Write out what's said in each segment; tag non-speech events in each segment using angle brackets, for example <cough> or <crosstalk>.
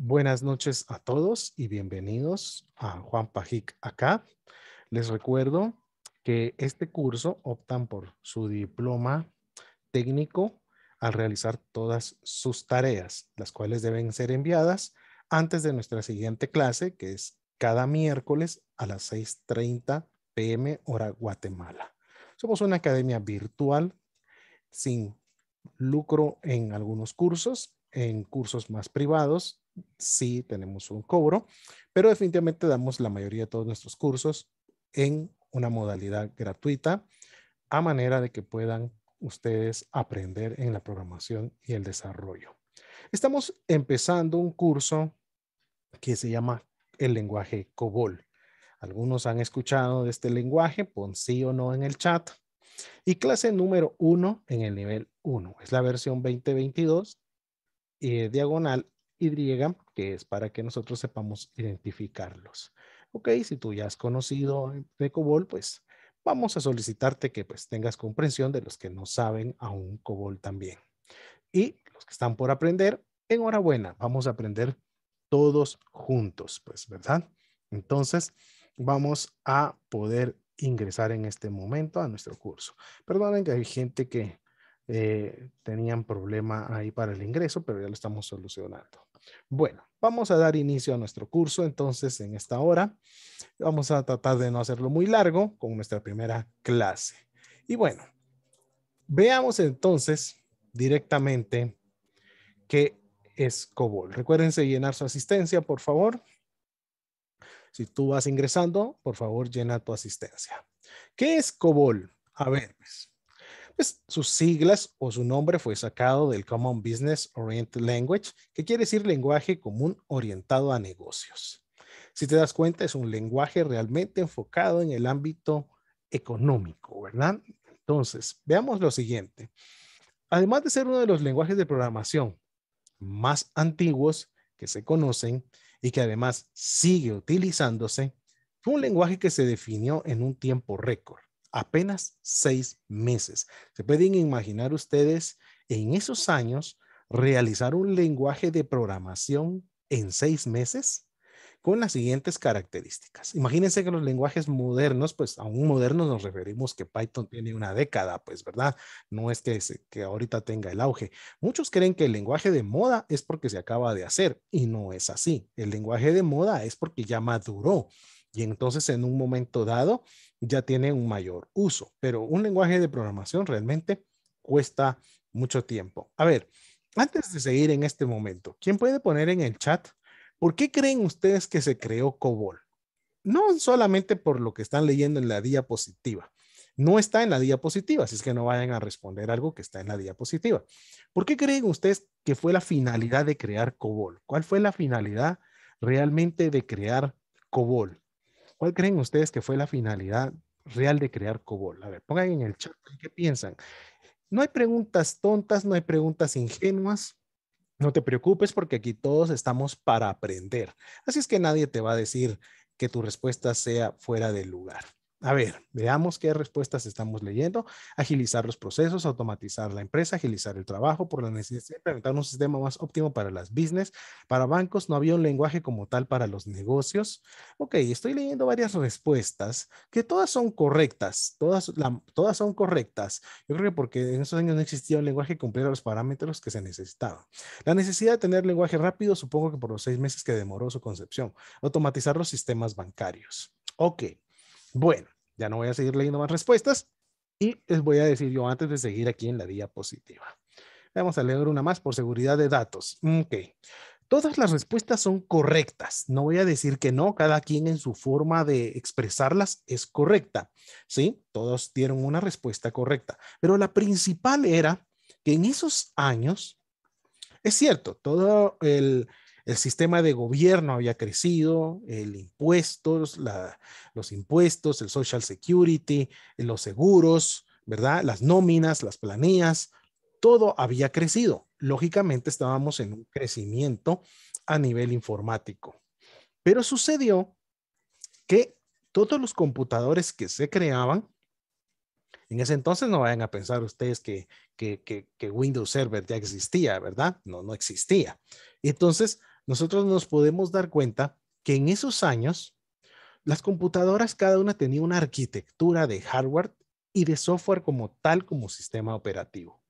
Buenas noches a todos y bienvenidos a Juan Pajic acá. Les recuerdo que este curso optan por su diploma técnico al realizar todas sus tareas, las cuales deben ser enviadas antes de nuestra siguiente clase, que es cada miércoles a las 6.30 pm hora Guatemala. Somos una academia virtual sin lucro en algunos cursos, en cursos más privados sí tenemos un cobro, pero definitivamente damos la mayoría de todos nuestros cursos en una modalidad gratuita a manera de que puedan ustedes aprender en la programación y el desarrollo. Estamos empezando un curso que se llama el lenguaje COBOL. Algunos han escuchado de este lenguaje, pon sí o no en el chat. Y clase número uno en el nivel 1. Es la versión 2022, eh, diagonal y, que es para que nosotros sepamos identificarlos. Ok, si tú ya has conocido de COBOL, pues vamos a solicitarte que pues tengas comprensión de los que no saben aún COBOL también. Y los que están por aprender, enhorabuena, vamos a aprender todos juntos, pues, ¿verdad? Entonces, vamos a poder ingresar en este momento a nuestro curso. Perdonen que hay gente que eh, tenían problema ahí para el ingreso, pero ya lo estamos solucionando. Bueno, vamos a dar inicio a nuestro curso entonces en esta hora. Vamos a tratar de no hacerlo muy largo con nuestra primera clase. Y bueno, veamos entonces directamente qué es COBOL. Recuérdense llenar su asistencia, por favor. Si tú vas ingresando, por favor, llena tu asistencia. ¿Qué es COBOL? A ver, pues, pues, sus siglas o su nombre fue sacado del Common Business Oriented Language, que quiere decir lenguaje común orientado a negocios. Si te das cuenta, es un lenguaje realmente enfocado en el ámbito económico, ¿verdad? Entonces, veamos lo siguiente. Además de ser uno de los lenguajes de programación más antiguos que se conocen y que además sigue utilizándose, fue un lenguaje que se definió en un tiempo récord apenas seis meses. Se pueden imaginar ustedes en esos años realizar un lenguaje de programación en seis meses con las siguientes características. Imagínense que los lenguajes modernos, pues aún modernos nos referimos que Python tiene una década, pues verdad, no es que, que ahorita tenga el auge. Muchos creen que el lenguaje de moda es porque se acaba de hacer y no es así. El lenguaje de moda es porque ya maduró y entonces en un momento dado ya tiene un mayor uso, pero un lenguaje de programación realmente cuesta mucho tiempo. A ver, antes de seguir en este momento, ¿quién puede poner en el chat por qué creen ustedes que se creó COBOL? No solamente por lo que están leyendo en la diapositiva. No está en la diapositiva, así es que no vayan a responder algo que está en la diapositiva. ¿Por qué creen ustedes que fue la finalidad de crear COBOL? ¿Cuál fue la finalidad realmente de crear COBOL? ¿Cuál creen ustedes que fue la finalidad real de crear COBOL? A ver, pongan en el chat qué piensan. No hay preguntas tontas, no hay preguntas ingenuas. No te preocupes porque aquí todos estamos para aprender. Así es que nadie te va a decir que tu respuesta sea fuera de lugar. A ver, veamos qué respuestas estamos leyendo. Agilizar los procesos, automatizar la empresa, agilizar el trabajo por la necesidad de implementar un sistema más óptimo para las business. Para bancos no había un lenguaje como tal para los negocios. Ok, estoy leyendo varias respuestas que todas son correctas. Todas, todas son correctas. Yo creo que porque en esos años no existía un lenguaje que cumpliera los parámetros que se necesitaban. La necesidad de tener lenguaje rápido, supongo que por los seis meses que demoró su concepción. Automatizar los sistemas bancarios. Ok, bueno, ya no voy a seguir leyendo más respuestas y les voy a decir yo antes de seguir aquí en la diapositiva. Vamos a leer una más por seguridad de datos. Ok. Todas las respuestas son correctas. No voy a decir que no, cada quien en su forma de expresarlas es correcta. Sí, todos dieron una respuesta correcta. Pero la principal era que en esos años, es cierto, todo el, el sistema de gobierno había crecido, el impuestos, los impuestos, el social security, los seguros, ¿verdad? Las nóminas, las planillas, todo había crecido. Lógicamente estábamos en un crecimiento a nivel informático. Pero sucedió que todos los computadores que se creaban, en ese entonces no vayan a pensar ustedes que, que Windows Server ya existía, ¿verdad? No, no existía. Entonces, nosotros nos podemos dar cuenta que en esos años, las computadoras cada una tenía una arquitectura de hardware y de software como tal como sistema operativo.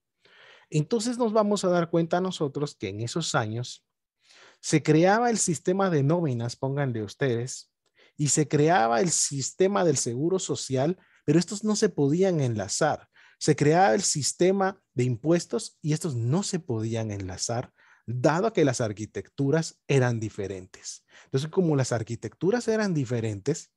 Entonces nos vamos a dar cuenta nosotros que en esos años se creaba el sistema de nóminas, pónganle ustedes, y se creaba el sistema del seguro social, pero estos no se podían enlazar. Se creaba el sistema de impuestos y estos no se podían enlazar dado que las arquitecturas eran diferentes. Entonces, como las arquitecturas eran diferentes,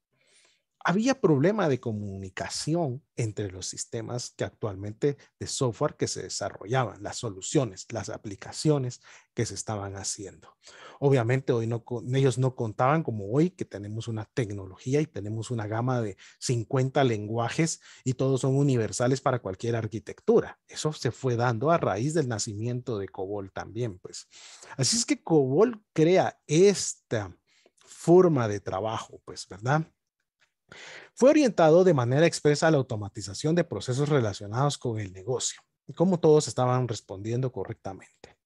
había problema de comunicación entre los sistemas que actualmente de software que se desarrollaban, las soluciones, las aplicaciones que se estaban haciendo. Obviamente hoy no, ellos no contaban como hoy que tenemos una tecnología y tenemos una gama de 50 lenguajes y todos son universales para cualquier arquitectura. Eso se fue dando a raíz del nacimiento de COBOL también, pues. Así es que COBOL crea esta forma de trabajo, pues, ¿verdad? Fue orientado de manera expresa a la automatización de procesos relacionados con el negocio, y cómo todos estaban respondiendo correctamente.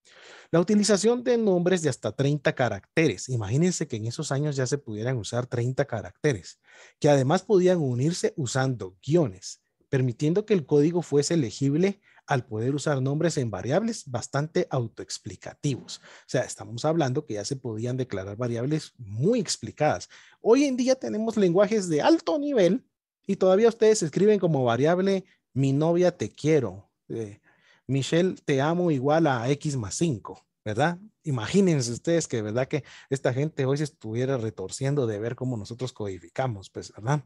La utilización de nombres de hasta 30 caracteres. Imagínense que en esos años ya se pudieran usar 30 caracteres, que además podían unirse usando guiones, permitiendo que el código fuese legible al poder usar nombres en variables bastante autoexplicativos. O sea, estamos hablando que ya se podían declarar variables muy explicadas. Hoy en día tenemos lenguajes de alto nivel y todavía ustedes escriben como variable mi novia te quiero, eh, Michelle te amo igual a X más 5. ¿verdad? Imagínense ustedes que, ¿verdad? Que esta gente hoy se estuviera retorciendo de ver cómo nosotros codificamos, pues, ¿verdad?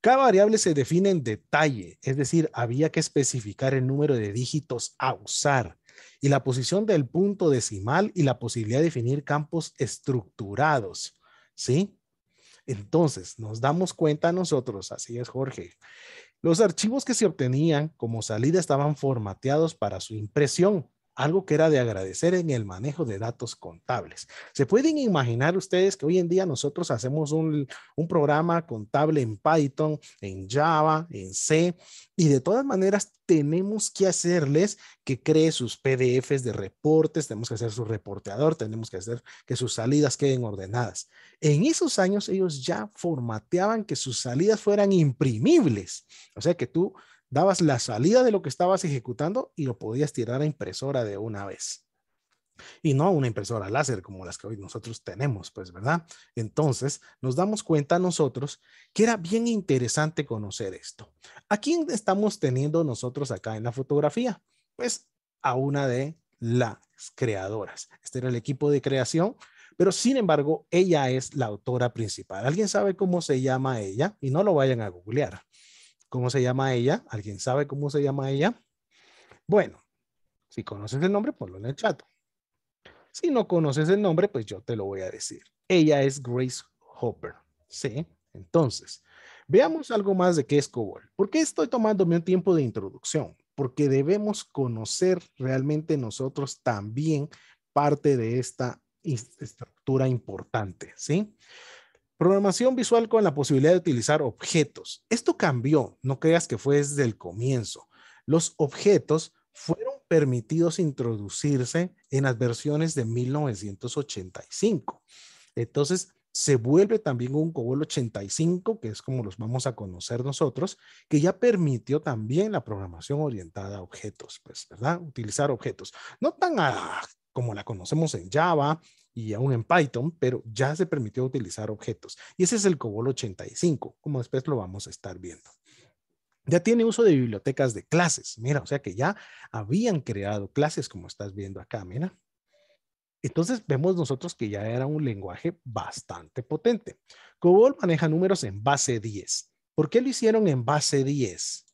Cada variable se define en detalle, es decir, había que especificar el número de dígitos a usar y la posición del punto decimal y la posibilidad de definir campos estructurados, ¿sí? Entonces, nos damos cuenta nosotros, así es Jorge, los archivos que se obtenían como salida estaban formateados para su impresión algo que era de agradecer en el manejo de datos contables. ¿Se pueden imaginar ustedes que hoy en día nosotros hacemos un, programa contable en Python, en Java, en C, y de todas maneras tenemos que hacerles que cree sus PDFs de reportes, tenemos que hacer su reporteador, tenemos que hacer que sus salidas queden ordenadas. En esos años ellos ya formateaban que sus salidas fueran imprimibles, o sea que tú dabas la salida de lo que estabas ejecutando y lo podías tirar a impresora de una vez. Y no a una impresora láser como las que hoy nosotros tenemos, pues, ¿verdad? Entonces, nos damos cuenta nosotros que era bien interesante conocer esto. ¿A quién estamos teniendo nosotros acá en la fotografía? Pues a una de las creadoras. Este era el equipo de creación, pero sin embargo, ella es la autora principal. ¿Alguien sabe cómo se llama ella? Y no lo vayan a googlear. ¿Cómo se llama ella? ¿Alguien sabe cómo se llama ella? Bueno, si conoces el nombre, ponlo en el chat. Si no conoces el nombre, pues yo te lo voy a decir. Ella es Grace Hopper. Sí, entonces, veamos algo más de qué es COBOL. ¿Por qué estoy tomándome un tiempo de introducción? Porque debemos conocer realmente nosotros también parte de esta estructura importante, ¿sí? Programación visual con la posibilidad de utilizar objetos. Esto cambió, no creas que fue desde el comienzo. Los objetos fueron permitidos introducirse en las versiones de 1985. Entonces, se vuelve también un COBOL 85, que es como los vamos a conocer nosotros, que ya permitió también la programación orientada a objetos, pues, ¿verdad? Utilizar objetos. No tan a como la conocemos en Java y aún en Python, pero ya se permitió utilizar objetos. Y ese es el COBOL 85, como después lo vamos a estar viendo. Ya tiene uso de bibliotecas de clases. Mira, o sea que ya habían creado clases, como estás viendo acá, mira. Entonces vemos nosotros que ya era un lenguaje bastante potente. COBOL maneja números en base 10. ¿Por qué lo hicieron en base 10?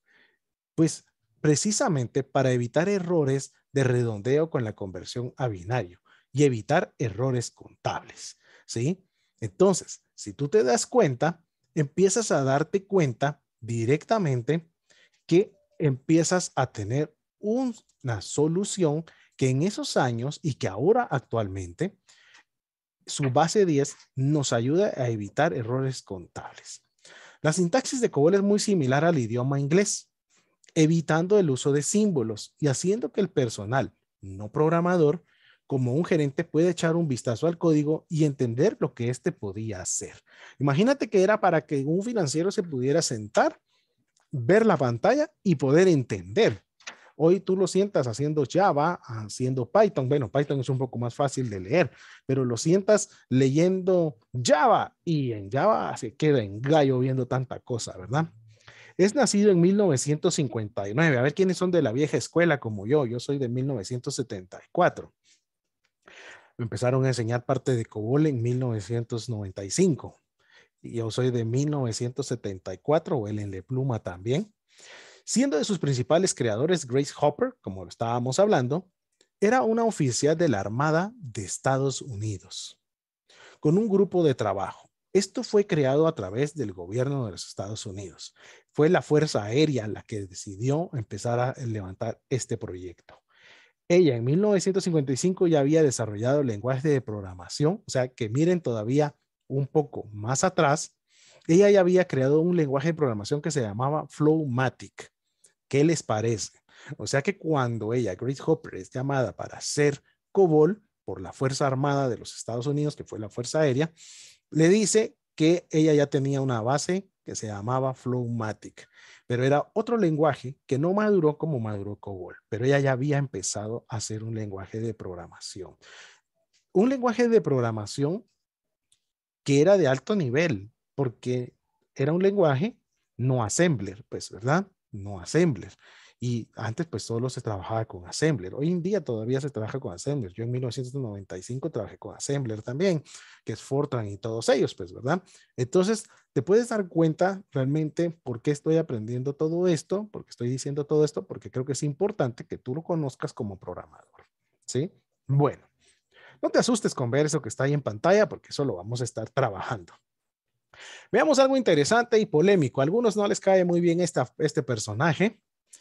Pues precisamente para evitar errores de redondeo con la conversión a binario y evitar errores contables. ¿Sí? Entonces, si tú te das cuenta, empiezas a darte cuenta directamente que empiezas a tener una solución que en esos años y que ahora actualmente, su base 10 nos ayuda a evitar errores contables. La sintaxis de COBOL es muy similar al idioma inglés evitando el uso de símbolos y haciendo que el personal no programador como un gerente puede echar un vistazo al código y entender lo que éste podía hacer. Imagínate que era para que un financiero se pudiera sentar, ver la pantalla y poder entender. Hoy tú lo sientas haciendo Java, haciendo Python. Bueno, Python es un poco más fácil de leer, pero lo sientas leyendo Java y en Java se queda en gallo viendo tanta cosa, ¿verdad? Es nacido en 1959. A ver quiénes son de la vieja escuela como yo. Yo soy de 1974. empezaron a enseñar parte de COBOL en 1995. Yo soy de 1974 o el en Le Pluma también. Siendo de sus principales creadores Grace Hopper, como estábamos hablando, era una oficial de la Armada de Estados Unidos, con un grupo de trabajo. Esto fue creado a través del gobierno de los Estados Unidos. Fue la Fuerza Aérea la que decidió empezar a levantar este proyecto. Ella en 1955 ya había desarrollado el lenguaje de programación, o sea que miren todavía un poco más atrás, ella ya había creado un lenguaje de programación que se llamaba Flowmatic. ¿Qué les parece? O sea que cuando ella, Grace Hopper, es llamada para ser COBOL por la Fuerza Armada de los Estados Unidos, que fue la Fuerza Aérea, le dice que ella ya tenía una base que se llamaba Flowmatic, pero era otro lenguaje que no maduró como maduró COBOL, pero ella ya había empezado a hacer un lenguaje de programación. Un lenguaje de programación que era de alto nivel, porque era un lenguaje no assembler, pues, ¿verdad? No assembler. Y antes pues solo se trabajaba con Assembler. Hoy en día todavía se trabaja con Assembler. Yo en 1995 trabajé con Assembler también, que es Fortran y todos ellos, pues, ¿verdad? Entonces, te puedes dar cuenta realmente por qué estoy aprendiendo todo esto, Porque estoy diciendo todo esto, porque creo que es importante que tú lo conozcas como programador, ¿sí? Bueno, no te asustes con ver eso que está ahí en pantalla, porque eso lo vamos a estar trabajando. Veamos algo interesante y polémico. A algunos no les cae muy bien este personaje,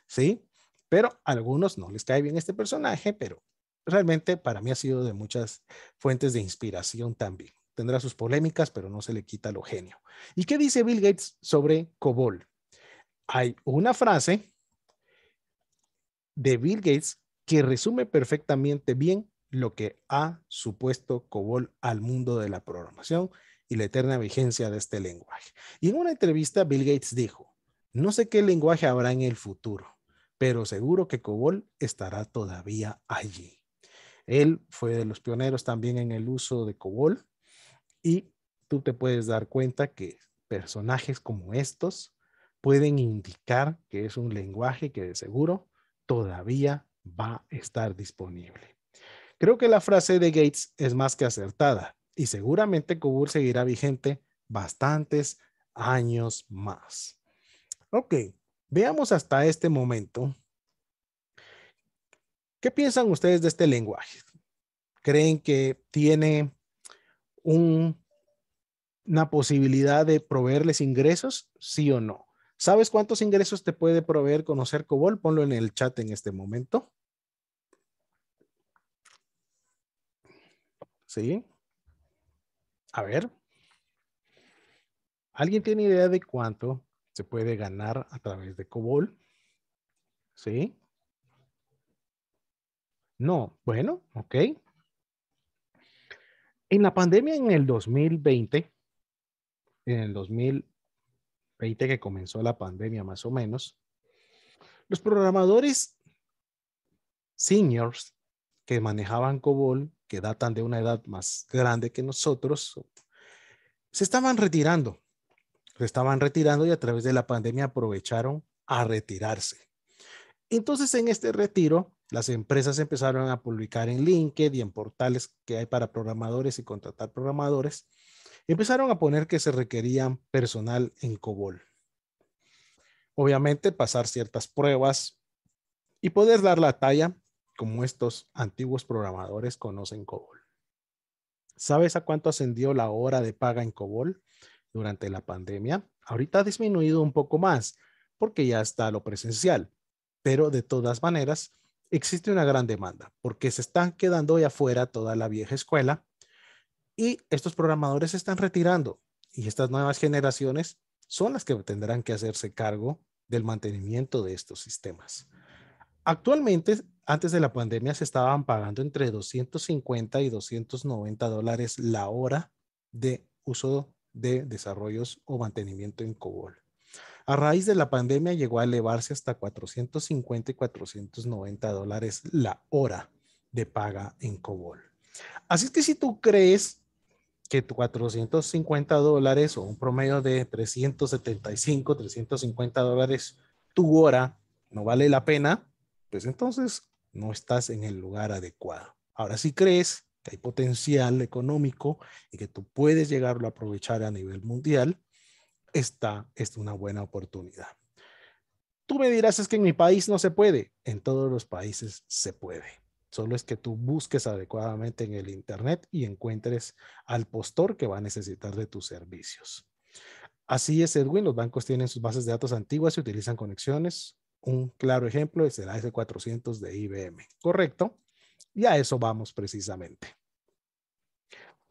¿sí? Pero a algunos no les cae bien este personaje, pero realmente para mí ha sido de muchas fuentes de inspiración también. Tendrá sus polémicas, pero no se le quita lo genio. ¿Y qué dice Bill Gates sobre COBOL? Hay una frase de Bill Gates que resume perfectamente bien lo que ha supuesto COBOL al mundo de la programación y la eterna vigencia de este lenguaje. Y en una entrevista Bill Gates dijo, no sé qué lenguaje habrá en el futuro, pero seguro que COBOL estará todavía allí. Él fue de los pioneros también en el uso de COBOL y tú te puedes dar cuenta que personajes como estos pueden indicar que es un lenguaje que de seguro todavía va a estar disponible. Creo que la frase de Gates es más que acertada y seguramente COBOL seguirá vigente bastantes años más. Ok, veamos hasta este momento. ¿Qué piensan ustedes de este lenguaje? ¿Creen que tiene una posibilidad de proveerles ingresos? ¿Sí o no? ¿Sabes cuántos ingresos te puede proveer conocer COBOL? Ponlo en el chat en este momento. ¿Sí? A ver. ¿Alguien tiene idea de cuánto? se puede ganar a través de COBOL. ¿Sí? No, bueno, ok. En la pandemia en el 2020, en el 2020 que comenzó la pandemia más o menos, los programadores seniors que manejaban COBOL, que datan de una edad más grande que nosotros, se estaban retirando estaban retirando y a través de la pandemia aprovecharon a retirarse. Entonces, en este retiro, las empresas empezaron a publicar en LinkedIn y en portales que hay para programadores y contratar programadores. Empezaron a poner que se requería personal en COBOL. Obviamente, pasar ciertas pruebas y poder dar la talla como estos antiguos programadores conocen COBOL. ¿Sabes a cuánto ascendió la hora de paga en COBOL? durante la pandemia, ahorita ha disminuido un poco más porque ya está lo presencial, pero de todas maneras existe una gran demanda porque se están quedando ya afuera toda la vieja escuela y estos programadores se están retirando y estas nuevas generaciones son las que tendrán que hacerse cargo del mantenimiento de estos sistemas. Actualmente, antes de la pandemia, se estaban pagando entre 250 y 290 dólares la hora de uso de desarrollos o mantenimiento en COBOL. A raíz de la pandemia llegó a elevarse hasta 450 y 490 dólares la hora de paga en COBOL. Así que si tú crees que 450 dólares o un promedio de 375, 350 dólares tu hora no vale la pena, pues entonces no estás en el lugar adecuado. Ahora, si crees que hay potencial económico y que tú puedes llegarlo a aprovechar a nivel mundial, esta es una buena oportunidad. Tú me dirás, es que en mi país no se puede. En todos los países se puede. Solo es que tú busques adecuadamente en el Internet y encuentres al postor que va a necesitar de tus servicios. Así es, Edwin, los bancos tienen sus bases de datos antiguas y utilizan conexiones. Un claro ejemplo es el AS400 de IBM, ¿correcto? Y a eso vamos precisamente.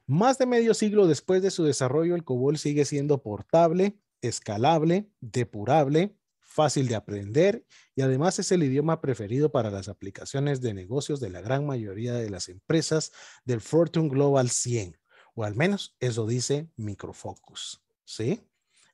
Más de medio siglo después de su desarrollo, el COBOL sigue siendo portable, escalable, depurable, fácil de aprender y además es el idioma preferido para las aplicaciones de negocios de la gran mayoría de las empresas del Fortune Global 100, o al menos eso dice Microfocus. ¿Sí?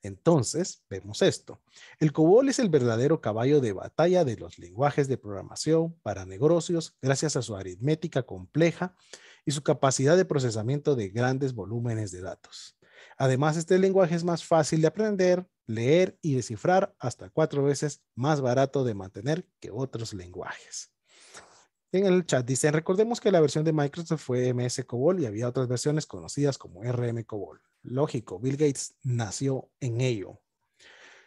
Entonces, vemos esto. El COBOL es el verdadero caballo de batalla de los lenguajes de programación para negocios gracias a su aritmética compleja y su capacidad de procesamiento de grandes volúmenes de datos. Además, este lenguaje es más fácil de aprender, leer y descifrar hasta cuatro veces más barato de mantener que otros lenguajes. En el chat dice recordemos que la versión de Microsoft fue MS COBOL y había otras versiones conocidas como RM COBOL. Lógico, Bill Gates nació en ello.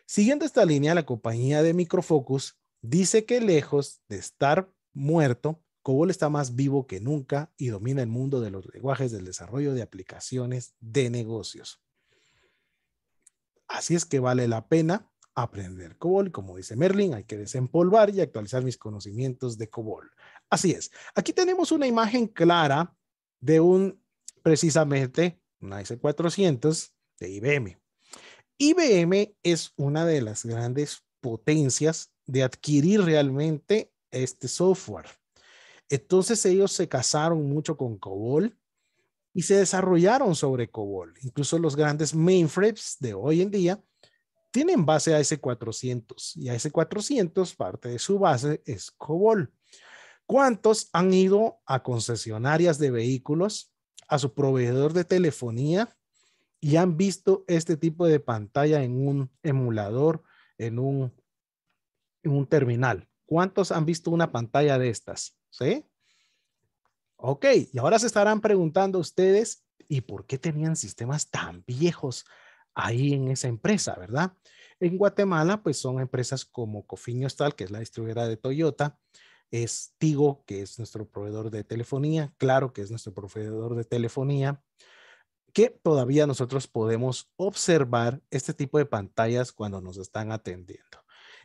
Siguiendo esta línea, la compañía de Microfocus dice que lejos de estar muerto, COBOL está más vivo que nunca y domina el mundo de los lenguajes del desarrollo de aplicaciones de negocios. Así es que vale la pena aprender COBOL. Como dice Merlin, hay que desempolvar y actualizar mis conocimientos de COBOL. Así es. Aquí tenemos una imagen clara de un, precisamente, una S400 de IBM. IBM es una de las grandes potencias de adquirir realmente este software. Entonces ellos se casaron mucho con COBOL y se desarrollaron sobre COBOL. Incluso los grandes mainframes de hoy en día tienen base a ese 400 y a ese 400 parte de su base es COBOL. ¿Cuántos han ido a concesionarias de vehículos, a su proveedor de telefonía y han visto este tipo de pantalla en un emulador, en un, en un terminal? ¿Cuántos han visto una pantalla de estas? ¿Sí? Ok, y ahora se estarán preguntando ustedes, ¿y por qué tenían sistemas tan viejos ahí en esa empresa, ¿verdad? En Guatemala, pues son empresas como Cofiño Stal, que es la distribuidora de Toyota, es Tigo, que es nuestro proveedor de telefonía, Claro, que es nuestro proveedor de telefonía, que todavía nosotros podemos observar este tipo de pantallas cuando nos están atendiendo.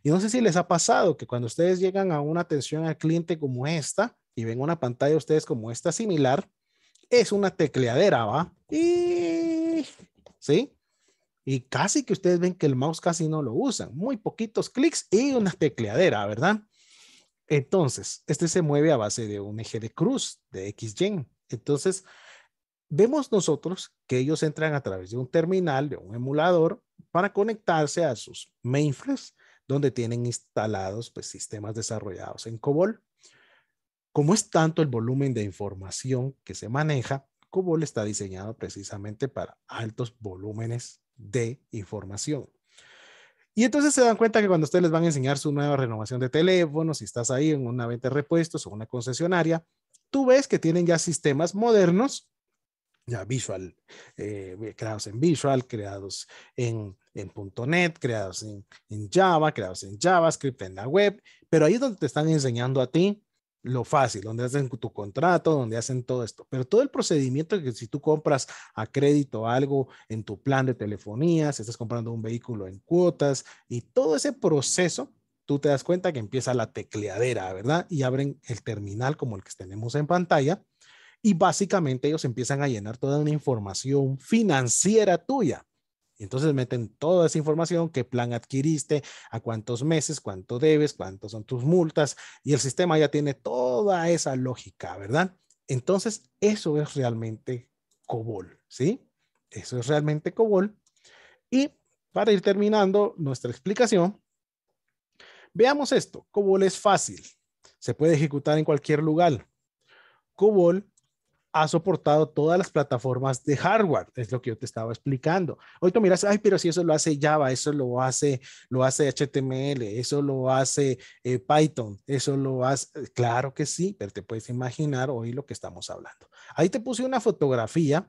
Y no sé si les ha pasado que cuando ustedes llegan a una atención al cliente como esta y ven una pantalla de ustedes como esta similar, es una tecleadera, ¿va? Y... ¿Sí? y casi que ustedes ven que el mouse casi no lo usan, muy poquitos clics y una tecleadera, ¿verdad? Entonces, este se mueve a base de un eje de cruz de XY. Entonces, vemos nosotros que ellos entran a través de un terminal, de un emulador, para conectarse a sus mainframes, donde tienen instalados pues, sistemas desarrollados en COBOL. Como es tanto el volumen de información que se maneja, COBOL está diseñado precisamente para altos volúmenes de información. Y entonces se dan cuenta que cuando ustedes les van a enseñar su nueva renovación de teléfono, si estás ahí en una venta de repuestos o una concesionaria, tú ves que tienen ya sistemas modernos, ya visual, eh, creados en visual, creados en, en .NET, creados en, en Java, creados en JavaScript, en la web, pero ahí es donde te están enseñando a ti lo fácil, donde hacen tu contrato, donde hacen todo esto. Pero todo el procedimiento que si tú compras a crédito algo en tu plan de telefonía, si estás comprando un vehículo en cuotas y todo ese proceso, tú te das cuenta que empieza la tecleadera, ¿verdad? Y abren el terminal como el que tenemos en pantalla y básicamente ellos empiezan a llenar toda una información financiera tuya. Entonces meten toda esa información, qué plan adquiriste, a cuántos meses, cuánto debes, cuántas son tus multas, y el sistema ya tiene toda esa lógica, ¿verdad? Entonces, eso es realmente COBOL, ¿sí? Eso es realmente COBOL. Y para ir terminando nuestra explicación, veamos esto. COBOL es fácil, se puede ejecutar en cualquier lugar. COBOL ha soportado todas las plataformas de hardware, es lo que yo te estaba explicando. Hoy tú miras, ay, pero si eso lo hace Java, eso lo hace, lo hace HTML, eso lo hace eh, Python, eso lo hace, claro que sí, pero te puedes imaginar hoy lo que estamos hablando. Ahí te puse una fotografía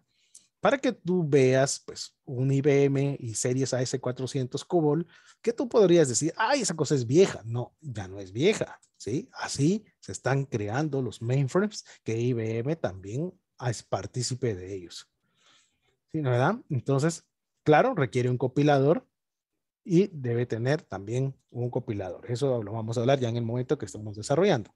para que tú veas pues un IBM y series AS400 COBOL que tú podrías decir, ay, esa cosa es vieja. No, ya no es vieja, ¿sí? Así se están creando los mainframes que IBM también es partícipe de ellos. ¿Sí, no, verdad? Entonces, claro, requiere un compilador y debe tener también un compilador. Eso lo vamos a hablar ya en el momento que estamos desarrollando.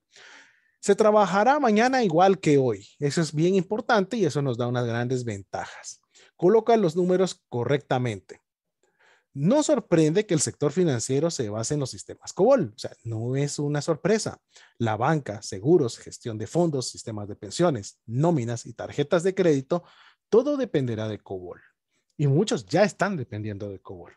Se trabajará mañana igual que hoy. Eso es bien importante y eso nos da unas grandes ventajas. Coloca los números correctamente. No sorprende que el sector financiero se base en los sistemas COBOL, o sea, no es una sorpresa. La banca, seguros, gestión de fondos, sistemas de pensiones, nóminas y tarjetas de crédito, todo dependerá de COBOL. Y muchos ya están dependiendo de COBOL.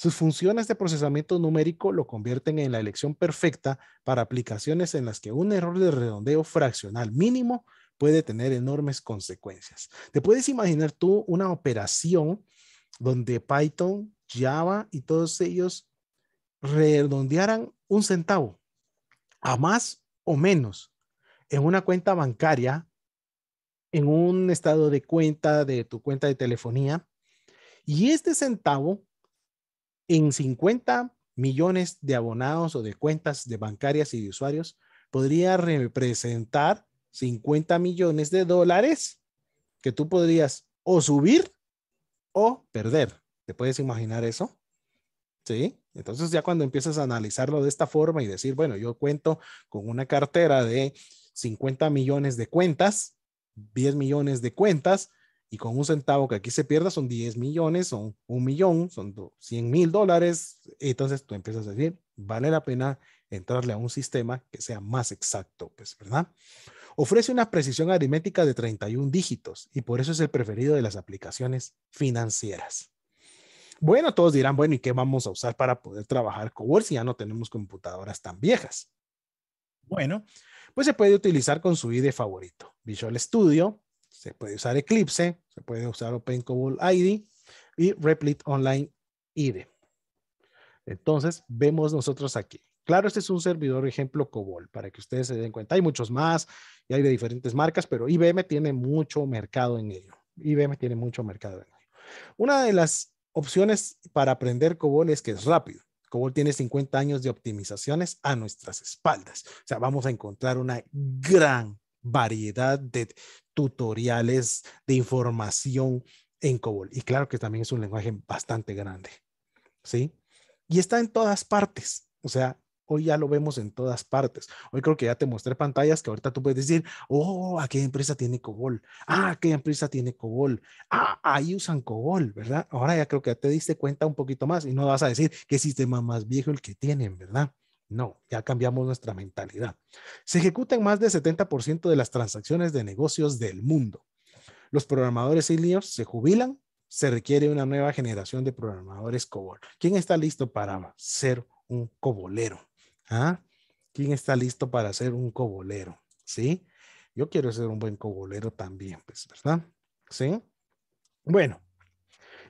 Sus funciones de procesamiento numérico lo convierten en la elección perfecta para aplicaciones en las que un error de redondeo fraccional mínimo puede tener enormes consecuencias. Te puedes imaginar tú una operación donde Python, Java y todos ellos redondearan un centavo a más o menos en una cuenta bancaria, en un estado de cuenta de tu cuenta de telefonía. Y este centavo en 50 millones de abonados o de cuentas de bancarias y de usuarios podría representar 50 millones de dólares que tú podrías o subir o perder. ¿Te puedes imaginar eso? Sí. Entonces ya cuando empiezas a analizarlo de esta forma y decir, bueno, yo cuento con una cartera de 50 millones de cuentas, 10 millones de cuentas, y con un centavo que aquí se pierda son 10 millones, son un millón, son 100 mil dólares. Entonces tú empiezas a decir, vale la pena entrarle a un sistema que sea más exacto, pues, ¿verdad? Ofrece una precisión aritmética de 31 dígitos y por eso es el preferido de las aplicaciones financieras. Bueno, todos dirán, bueno, ¿y qué vamos a usar para poder trabajar con Word si ya no tenemos computadoras tan viejas? Bueno, pues se puede utilizar con su IDE favorito, Visual Studio, se puede usar Eclipse, se puede usar OpenCobol ID y Replit Online ID. Entonces, vemos nosotros aquí. Claro, este es un servidor, ejemplo, COBOL, para que ustedes se den cuenta. Hay muchos más y hay de diferentes marcas, pero IBM tiene mucho mercado en ello. IBM tiene mucho mercado en ello. Una de las opciones para aprender COBOL es que es rápido. COBOL tiene 50 años de optimizaciones a nuestras espaldas. O sea, vamos a encontrar una gran variedad de tutoriales, de información en COBOL. Y claro que también es un lenguaje bastante grande, ¿sí? Y está en todas partes, o sea, hoy ya lo vemos en todas partes. Hoy creo que ya te mostré pantallas que ahorita tú puedes decir, oh, qué empresa tiene COBOL, ah, qué empresa tiene COBOL, ah, ahí usan COBOL, ¿verdad? Ahora ya creo que ya te diste cuenta un poquito más y no vas a decir qué sistema más viejo el que tienen, ¿verdad? No, ya cambiamos nuestra mentalidad. Se ejecutan más del 70% de las transacciones de negocios del mundo. Los programadores líos se jubilan, se requiere una nueva generación de programadores COBOL. ¿Quién está listo para ser un cobolero? ¿Ah? ¿Quién está listo para ser un cobolero? ¿Sí? Yo quiero ser un buen cobolero también, pues, ¿verdad? ¿Sí? Bueno,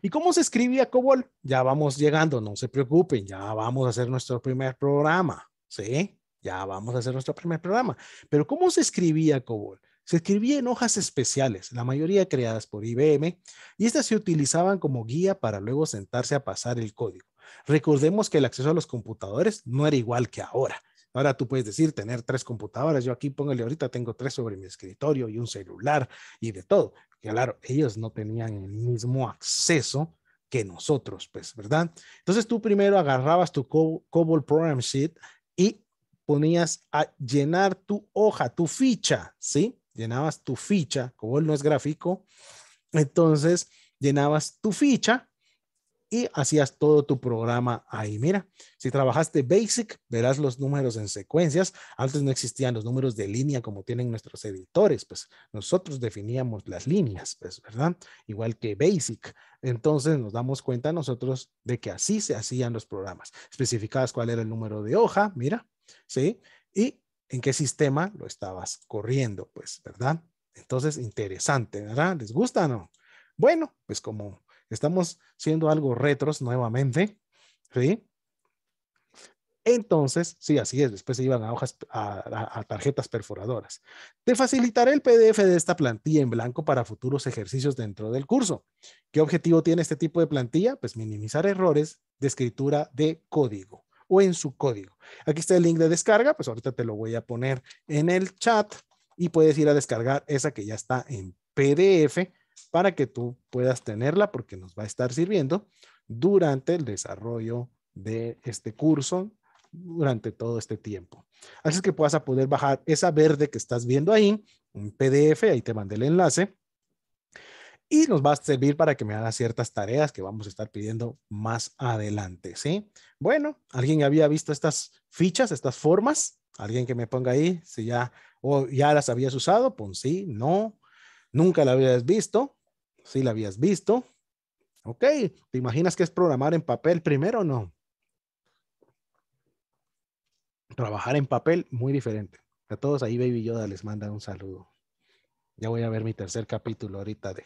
¿Y cómo se escribía COBOL? Ya vamos llegando, no se preocupen, ya vamos a hacer nuestro primer programa, ¿sí? Ya vamos a hacer nuestro primer programa. Pero ¿cómo se escribía COBOL? Se escribía en hojas especiales, la mayoría creadas por IBM, y estas se utilizaban como guía para luego sentarse a pasar el código. Recordemos que el acceso a los computadores no era igual que ahora. Ahora tú puedes decir tener tres computadoras. Yo aquí póngale ahorita tengo tres sobre mi escritorio y un celular y de todo. claro, ellos no tenían el mismo acceso que nosotros, pues, ¿verdad? Entonces tú primero agarrabas tu COBOL Program Sheet y ponías a llenar tu hoja, tu ficha, ¿sí? Llenabas tu ficha, COBOL no es gráfico, entonces llenabas tu ficha y hacías todo tu programa ahí. Mira, si trabajaste Basic, verás los números en secuencias. Antes no existían los números de línea como tienen nuestros editores, pues nosotros definíamos las líneas, pues, ¿verdad? Igual que Basic. Entonces nos damos cuenta nosotros de que así se hacían los programas. Especificabas cuál era el número de hoja, mira, ¿sí? Y en qué sistema lo estabas corriendo, pues, ¿verdad? Entonces, interesante, ¿verdad? ¿Les gusta o no? Bueno, pues como Estamos siendo algo retros nuevamente, ¿sí? Entonces, sí, así es, después se iban a hojas, a, tarjetas perforadoras. Te facilitaré el PDF de esta plantilla en blanco para futuros ejercicios dentro del curso. ¿Qué objetivo tiene este tipo de plantilla? Pues minimizar errores de escritura de código o en su código. Aquí está el link de descarga, pues ahorita te lo voy a poner en el chat y puedes ir a descargar esa que ya está en PDF para que tú puedas tenerla porque nos va a estar sirviendo durante el desarrollo de este curso durante todo este tiempo. Así es que puedas poder bajar esa verde que estás viendo ahí, un PDF, ahí te mandé el enlace, y nos va a servir para que me hagas ciertas tareas que vamos a estar pidiendo más adelante, ¿sí? Bueno, ¿alguien había visto estas fichas, estas formas? Alguien que me ponga ahí si ya o ya las habías usado, pon sí, no, Nunca la habías visto. Sí la habías visto. Ok, ¿te imaginas que es programar en papel primero o no? Trabajar en papel, muy diferente. A todos ahí, Baby Yoda les manda un saludo. Ya voy a ver mi tercer capítulo ahorita de,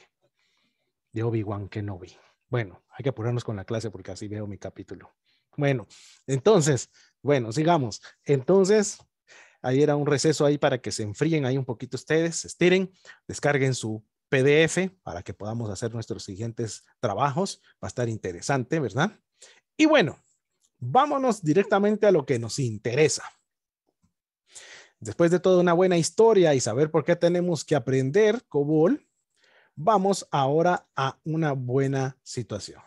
de Obi-Wan Kenobi. Bueno, hay que apurarnos con la clase porque así veo mi capítulo. Bueno, entonces, bueno, sigamos. Entonces, Ahí era un receso ahí para que se enfríen ahí un poquito ustedes, se estiren, descarguen su PDF para que podamos hacer nuestros siguientes trabajos. Va a estar interesante, ¿verdad? Y bueno, vámonos directamente a lo que nos interesa. Después de toda una buena historia y saber por qué tenemos que aprender COBOL, vamos ahora a una buena situación.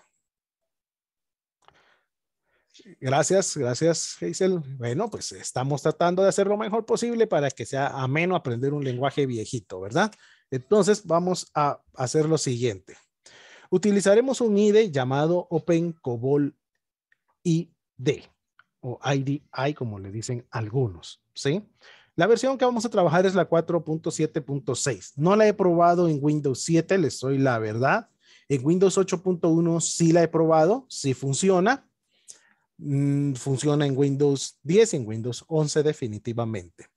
Gracias, gracias, Hazel. Bueno, pues estamos tratando de hacer lo mejor posible para que sea ameno aprender un lenguaje viejito, ¿verdad? Entonces vamos a hacer lo siguiente. Utilizaremos un IDE llamado OpenCOBOL ID o IDI como le dicen algunos, ¿sí? La versión que vamos a trabajar es la 4.7.6. No la he probado en Windows 7, les soy la verdad. En Windows 8.1 sí la he probado, sí funciona, Mm, funciona en Windows 10 y en Windows 11 definitivamente.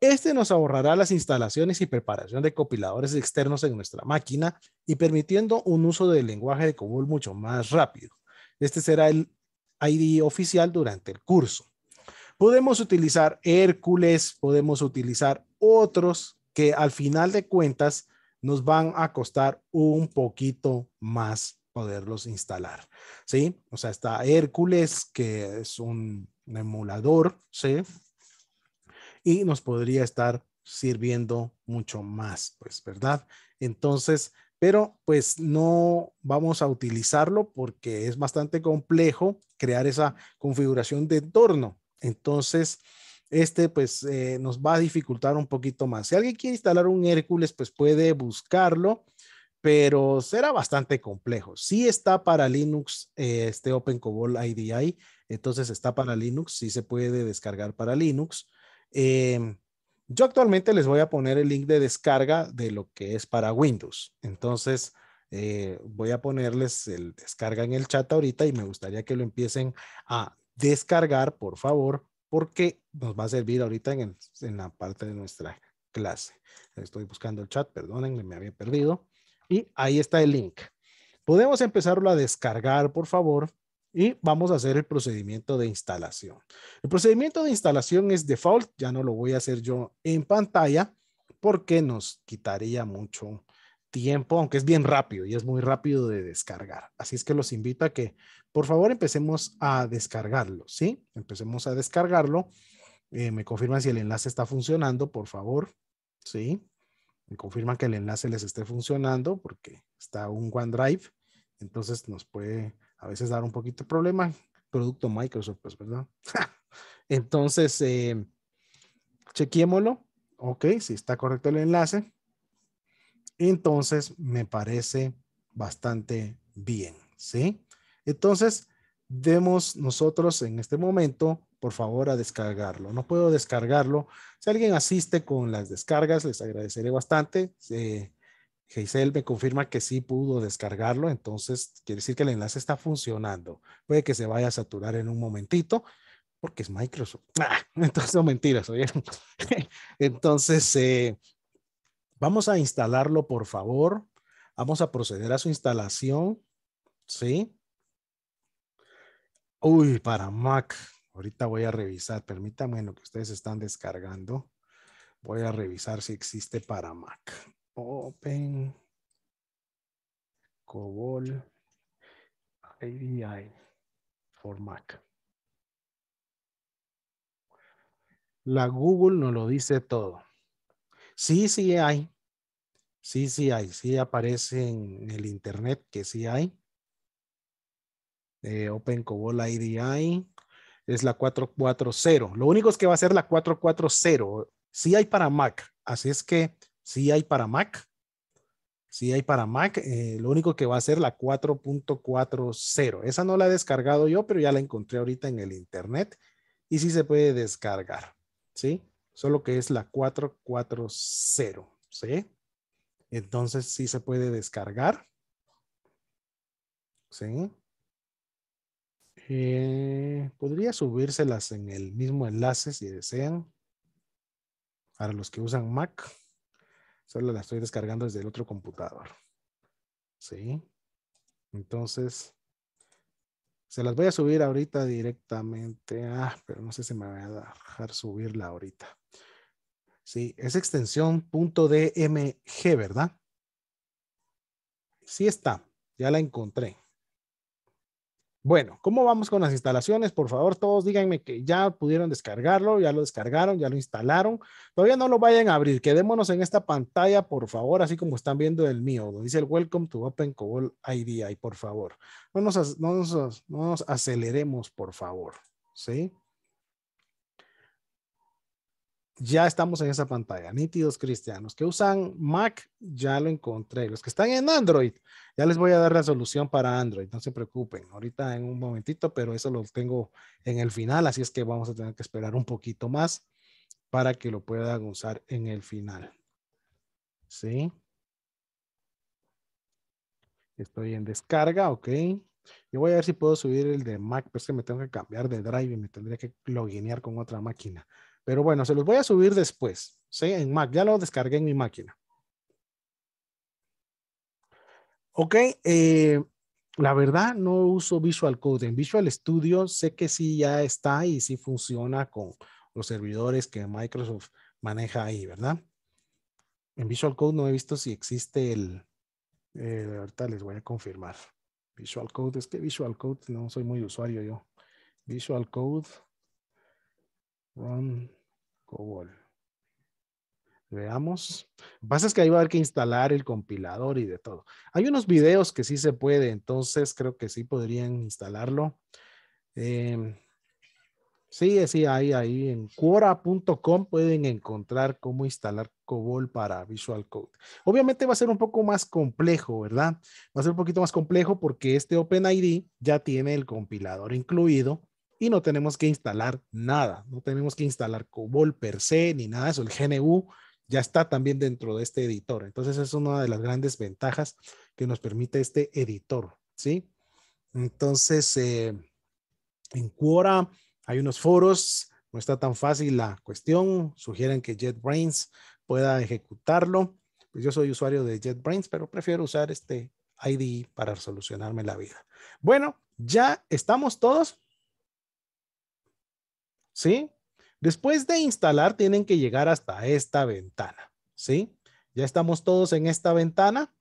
Este nos ahorrará las instalaciones y preparación de compiladores externos en nuestra máquina y permitiendo un uso del lenguaje de común mucho más rápido. Este será el ID oficial durante el curso. Podemos utilizar Hércules, podemos utilizar otros que al final de cuentas nos van a costar un poquito más poderlos instalar, ¿sí? O sea, está Hércules, que es un emulador, ¿sí? Y nos podría estar sirviendo mucho más, pues, ¿verdad? Entonces, pero pues no vamos a utilizarlo porque es bastante complejo crear esa configuración de entorno. Entonces, este pues eh, nos va a dificultar un poquito más. Si alguien quiere instalar un Hércules, pues puede buscarlo pero será bastante complejo. si está para Linux eh, este OpenCobol IDI, entonces está para Linux, si se puede descargar para Linux. Em, yo actualmente les voy a poner el link de descarga de lo que es para Windows. Entonces, eh, voy a ponerles el descarga en el chat ahorita y me gustaría que lo empiecen a descargar, por favor, porque nos va a servir ahorita en, en la parte de nuestra clase. Estoy buscando el chat, perdónenme, me había perdido. Y ahí está el link. Podemos empezarlo a descargar, por favor, y vamos a hacer el procedimiento de instalación. El procedimiento de instalación es default, ya no lo voy a hacer yo en pantalla porque nos quitaría mucho tiempo, aunque es bien rápido y es muy rápido de descargar. Así es que los invito a que por favor empecemos a descargarlo, ¿sí? Empecemos a descargarlo. Eh, me confirman si el enlace está funcionando, por favor, ¿sí? me confirman que el enlace les esté funcionando porque está un OneDrive, entonces nos puede a veces dar un poquito de problema. Producto Microsoft, pues, ¿verdad? <laughs> entonces, eh, chequémoslo. Ok, si está correcto el enlace. Entonces, me parece bastante bien, ¿sí? Entonces, demos nosotros en este momento, por favor, a descargarlo. No puedo descargarlo. Si alguien asiste con las descargas, les agradeceré bastante. Geisel me confirma que sí pudo descargarlo, entonces quiere decir que el enlace está funcionando. Puede que se vaya a saturar en un momentito, porque es Microsoft. <laughs> Ah, entonces, no mentiras, oye. <laughs> entonces, eh, vamos a instalarlo, por favor. Vamos a proceder a su instalación, ¿sí? Uy, para Mac. Ahorita voy a revisar. Permítanme lo que ustedes están descargando. Voy a revisar si existe para Mac. Open. Cobol. ADI. For Mac. La Google nos lo dice todo. Sí, sí hay. Sí, sí hay. Sí aparece en el internet que sí hay eh, Open Cobol IDI es la 440. Lo único es que va a ser la 440. si hay para Mac, así es que sí hay para Mac. si hay para Mac, eh, lo único que va a ser la 4.40. Esa no la he descargado yo, pero ya la encontré ahorita en el internet y sí se puede descargar, ¿sí? Solo que es la 440, ¿sí? Entonces sí se puede descargar. ¿Sí? Eh, podría subírselas en el mismo enlace si desean. Para los que usan Mac, solo las estoy descargando desde el otro computador. ¿Sí? Entonces, se las voy a subir ahorita directamente. Ah, pero no sé si me voy a dejar subirla ahorita. Sí, es extensión .dmg, ¿verdad? Sí está, ya la encontré. Bueno, ¿cómo vamos con las instalaciones? Por favor, todos díganme que ya pudieron descargarlo, ya lo descargaron, ya lo instalaron. Todavía no lo vayan a abrir. Quedémonos en esta pantalla, por favor, así como están viendo el mío, donde dice el Welcome to Open OpenCobol IDI, por favor. No nos, no nos aceleremos, por favor. ¿Sí? ya estamos en esa pantalla. Nítidos cristianos que usan Mac, ya lo encontré. Los que están en Android, ya les voy a dar la solución para Android. No se preocupen, ahorita en un momentito, pero eso lo tengo en el final. Así es que vamos a tener que esperar un poquito más para que lo puedan usar en el final. ¿Sí? Estoy en descarga, ok. Yo voy a ver si puedo subir el de Mac, pero es que me tengo que cambiar de drive y me tendría que loginear con otra máquina. Pero bueno, se los voy a subir después, ¿sí? En Mac, ya lo descargué en mi máquina. Ok, eh, la verdad no uso Visual Code. En Visual Studio sé que sí ya está y sí funciona con los servidores que Microsoft maneja ahí, ¿verdad? En Visual Code no he visto si existe el... Eh, ahorita les voy a confirmar. Visual Code, es que Visual Code no soy muy usuario yo. Visual Code. Cobol. Veamos. Lo que pasa es que ahí va a haber que instalar el compilador y de todo. Hay unos videos que sí se puede, entonces creo que sí podrían instalarlo. Em, sí, sí, ahí, ahí en quora.com pueden encontrar cómo instalar COBOL para Visual Code. Obviamente va a ser un poco más complejo, ¿verdad? Va a ser un poquito más complejo porque este OpenID ya tiene el compilador incluido y no tenemos que instalar nada, no tenemos que instalar COBOL per se ni nada de eso, el GNU ya está también dentro de este editor. Entonces es una de las grandes ventajas que nos permite este editor, ¿sí? Entonces, eh, en Quora hay unos foros, no está tan fácil la cuestión, sugieren que JetBrains pueda ejecutarlo. Pues yo soy usuario de JetBrains, pero prefiero usar este IDE para solucionarme la vida. Bueno, ya estamos todos. ¿sí? Después de instalar, tienen que llegar hasta esta ventana, ¿sí? Ya estamos todos en esta ventana.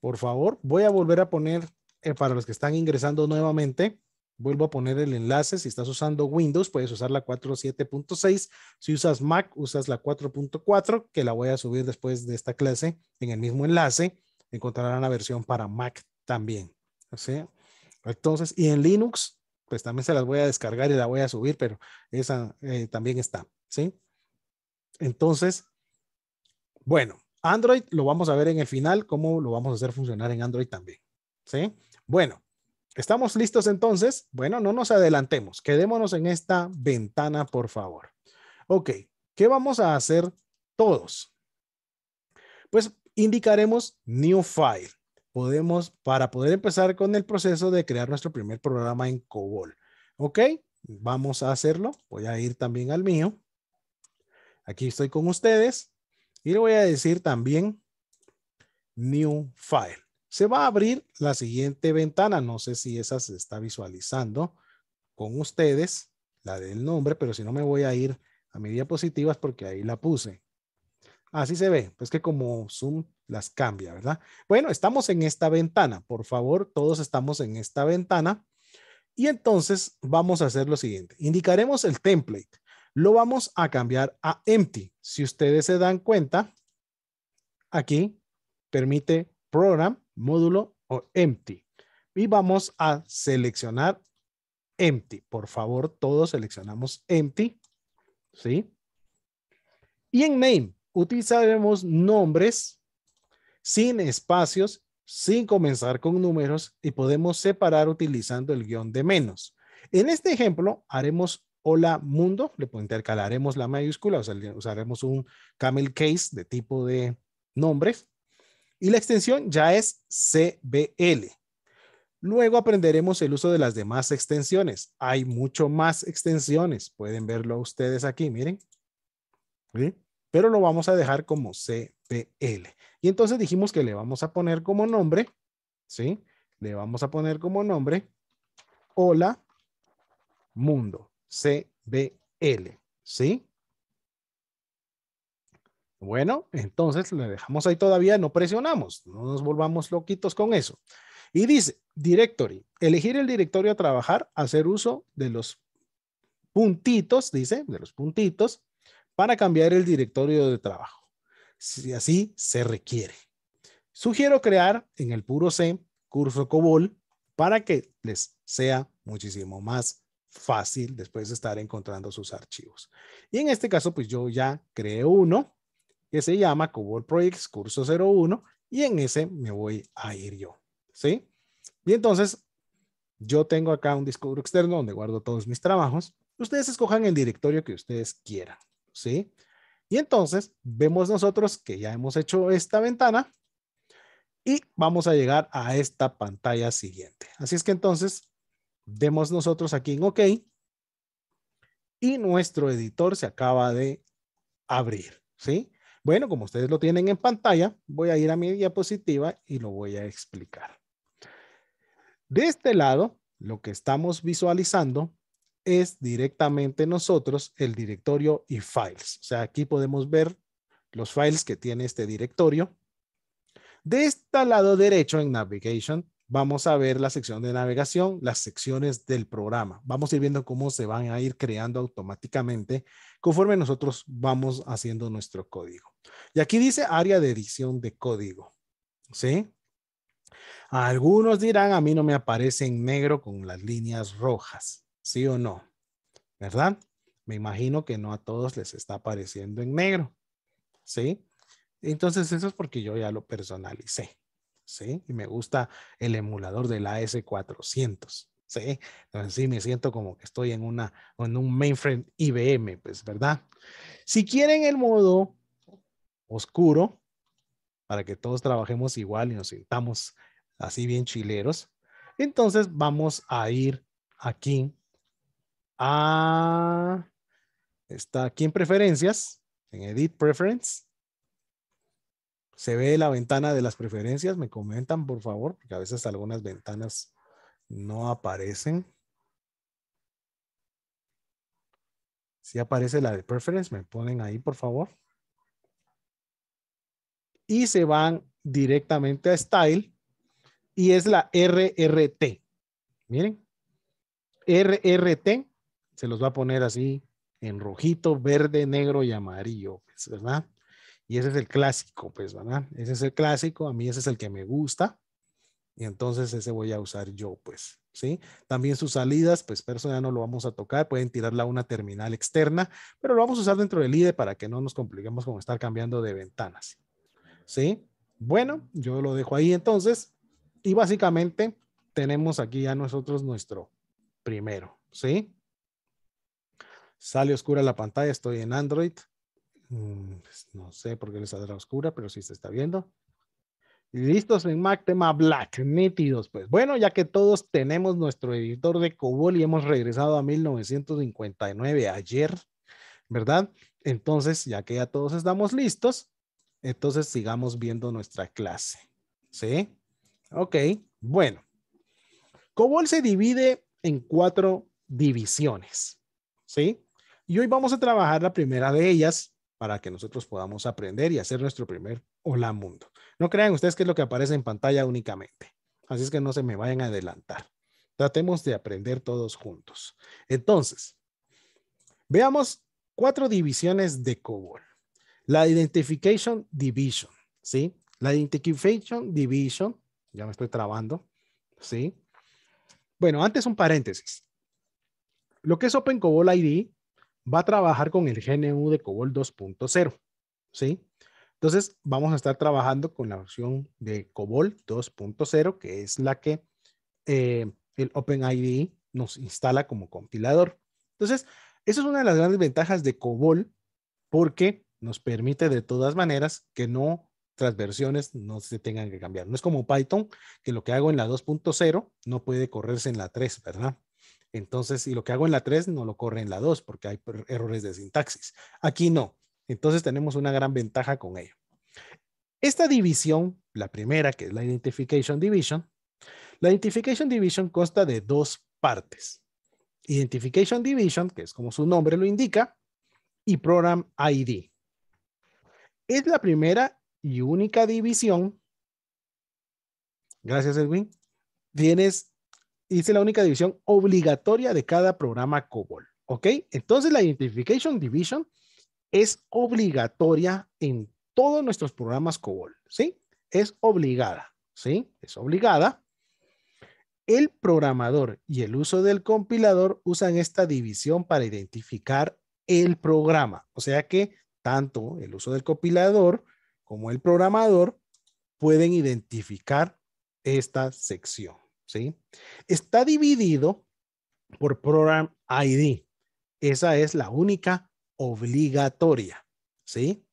Por favor, voy a volver a poner, eh, para los que están ingresando nuevamente, vuelvo a poner el enlace. Si estás usando Windows, puedes usar la 4.7.6. Si usas Mac, usas la 4.4, que la voy a subir después de esta clase en el mismo enlace. Encontrarán la versión para Mac también. ¿sí? Entonces, y en Linux pues también se las voy a descargar y la voy a subir, pero esa eh, también está, ¿sí? Entonces, bueno, Android lo vamos a ver en el final, cómo lo vamos a hacer funcionar en Android también, ¿sí? Bueno, ¿estamos listos entonces? Bueno, no nos adelantemos, quedémonos en esta ventana, por favor. Ok, ¿qué vamos a hacer todos? Pues indicaremos New File podemos, para poder empezar con el proceso de crear nuestro primer programa en COBOL. ¿Ok? Vamos a hacerlo. Voy a ir también al mío. Aquí estoy con ustedes y le voy a decir también New File. Se va a abrir la siguiente ventana. No sé si esa se está visualizando con ustedes, la del nombre, pero si no me voy a ir a mi diapositivas porque ahí la puse. Así se ve, pues que como Zoom las cambia, ¿verdad? Bueno, estamos en esta ventana, por favor, todos estamos en esta ventana. Y entonces vamos a hacer lo siguiente, indicaremos el template, lo vamos a cambiar a empty. Si ustedes se dan cuenta, aquí permite program, módulo o empty. Y vamos a seleccionar empty. Por favor, todos seleccionamos empty. ¿Sí? Y en name, utilizaremos nombres sin espacios, sin comenzar con números y podemos separar utilizando el guión de menos. En este ejemplo haremos hola mundo, le intercalaremos la mayúscula, o usaremos un camel case de tipo de nombres y la extensión ya es CBL. Luego aprenderemos el uso de las demás extensiones. Hay mucho más extensiones. Pueden verlo ustedes aquí, miren pero lo vamos a dejar como CPL. Y entonces dijimos que le vamos a poner como nombre, ¿sí? Le vamos a poner como nombre Hola Mundo, CBL, ¿sí? Bueno, entonces le dejamos ahí todavía, no presionamos, no nos volvamos loquitos con eso. Y dice, directory, elegir el directorio a trabajar, hacer uso de los puntitos, dice, de los puntitos, para cambiar el directorio de trabajo, si así se requiere. Sugiero crear en el puro C curso COBOL para que les sea muchísimo más fácil después de estar encontrando sus archivos. Y en este caso, pues yo ya creé uno que se llama COBOL Projects Curso 01 y en ese me voy a ir yo. ¿Sí? Y entonces yo tengo acá un disco externo donde guardo todos mis trabajos. Ustedes escojan el directorio que ustedes quieran. ¿sí? Y entonces vemos nosotros que ya hemos hecho esta ventana y vamos a llegar a esta pantalla siguiente. Así es que entonces demos nosotros aquí en OK y nuestro editor se acaba de abrir, ¿sí? Bueno, como ustedes lo tienen en pantalla, voy a ir a mi diapositiva y lo voy a explicar. De este lado, lo que estamos visualizando es directamente nosotros el directorio y files. O sea, aquí podemos ver los files que tiene este directorio. De este lado derecho en Navigation, vamos a ver la sección de navegación, las secciones del programa. Vamos a ir viendo cómo se van a ir creando automáticamente conforme nosotros vamos haciendo nuestro código. Y aquí dice área de edición de código. ¿Sí? Algunos dirán, a mí no me aparece en negro con las líneas rojas. ¿Sí o no? ¿Verdad? Me imagino que no a todos les está apareciendo en negro. ¿Sí? Entonces eso es porque yo ya lo personalicé. ¿Sí? Y me gusta el emulador del AS400. ¿Sí? Entonces sí me siento como que estoy en, una, en un mainframe IBM, pues, ¿verdad? Si quieren el modo oscuro, para que todos trabajemos igual y nos sintamos así bien chileros, entonces vamos a ir aquí Ah, está aquí en preferencias, en Edit Preference. Se ve la ventana de las preferencias, me comentan por favor, porque a veces algunas ventanas no aparecen. Si aparece la de preference, me ponen ahí, por favor. Y se van directamente a style y es la RRT. Miren, RRT se los va a poner así en rojito, verde, negro y amarillo, pues, ¿verdad? Y ese es el clásico, pues, ¿verdad? Ese es el clásico, a mí ese es el que me gusta. Y entonces ese voy a usar yo, pues, ¿sí? También sus salidas, pues, ya no lo vamos a tocar, pueden tirarla a una terminal externa, pero lo vamos a usar dentro del IDE para que no nos compliquemos con estar cambiando de ventanas, ¿sí? Bueno, yo lo dejo ahí entonces. Y básicamente tenemos aquí ya nosotros nuestro primero, ¿sí? Sale oscura la pantalla, estoy en Android. Mm, pues, no sé por qué le saldrá oscura, pero sí se está viendo. Listos en Mac, tema Black, nítidos, pues. Bueno, ya que todos tenemos nuestro editor de COBOL y hemos regresado a 1959 ayer, ¿verdad? Entonces, ya que ya todos estamos listos, entonces sigamos viendo nuestra clase, ¿sí? Ok, bueno. COBOL se divide en cuatro divisiones, ¿sí? Y hoy vamos a trabajar la primera de ellas para que nosotros podamos aprender y hacer nuestro primer hola mundo. No crean ustedes que es lo que aparece en pantalla únicamente. Así es que no se me vayan a adelantar. Tratemos de aprender todos juntos. Entonces, veamos cuatro divisiones de COBOL. La Identification Division, ¿sí? La Identification Division, ya me estoy trabando, ¿sí? Bueno, antes un paréntesis. Lo que es Open COBOL ID va a trabajar con el GNU de COBOL 2.0, ¿sí? Entonces, vamos a estar trabajando con la opción de COBOL 2.0, que es la que eh, el OpenID nos instala como compilador. Entonces, esa es una de las grandes ventajas de COBOL, porque nos permite de todas maneras que no tras versiones no se tengan que cambiar. No es como Python, que lo que hago en la 2.0 no puede correrse en la 3, ¿verdad? Entonces, si lo que hago en la 3 no lo corre en la 2 porque hay errores de sintaxis. Aquí no. Entonces tenemos una gran ventaja con ello. Esta división, la primera que es la Identification Division, la Identification Division consta de dos partes. Identification Division, que es como su nombre lo indica, y Program ID. Es la primera y única división. Gracias, Edwin. Tienes dice la única división obligatoria de cada programa COBOL. ¿Ok? Entonces la Identification Division es obligatoria en todos nuestros programas COBOL. ¿Sí? Es obligada. ¿Sí? Es obligada. El programador y el uso del compilador usan esta división para identificar el programa. O sea que tanto el uso del compilador como el programador pueden identificar esta sección. ¿sí? Está dividido por Program ID. Esa es la única obligatoria, ¿sí?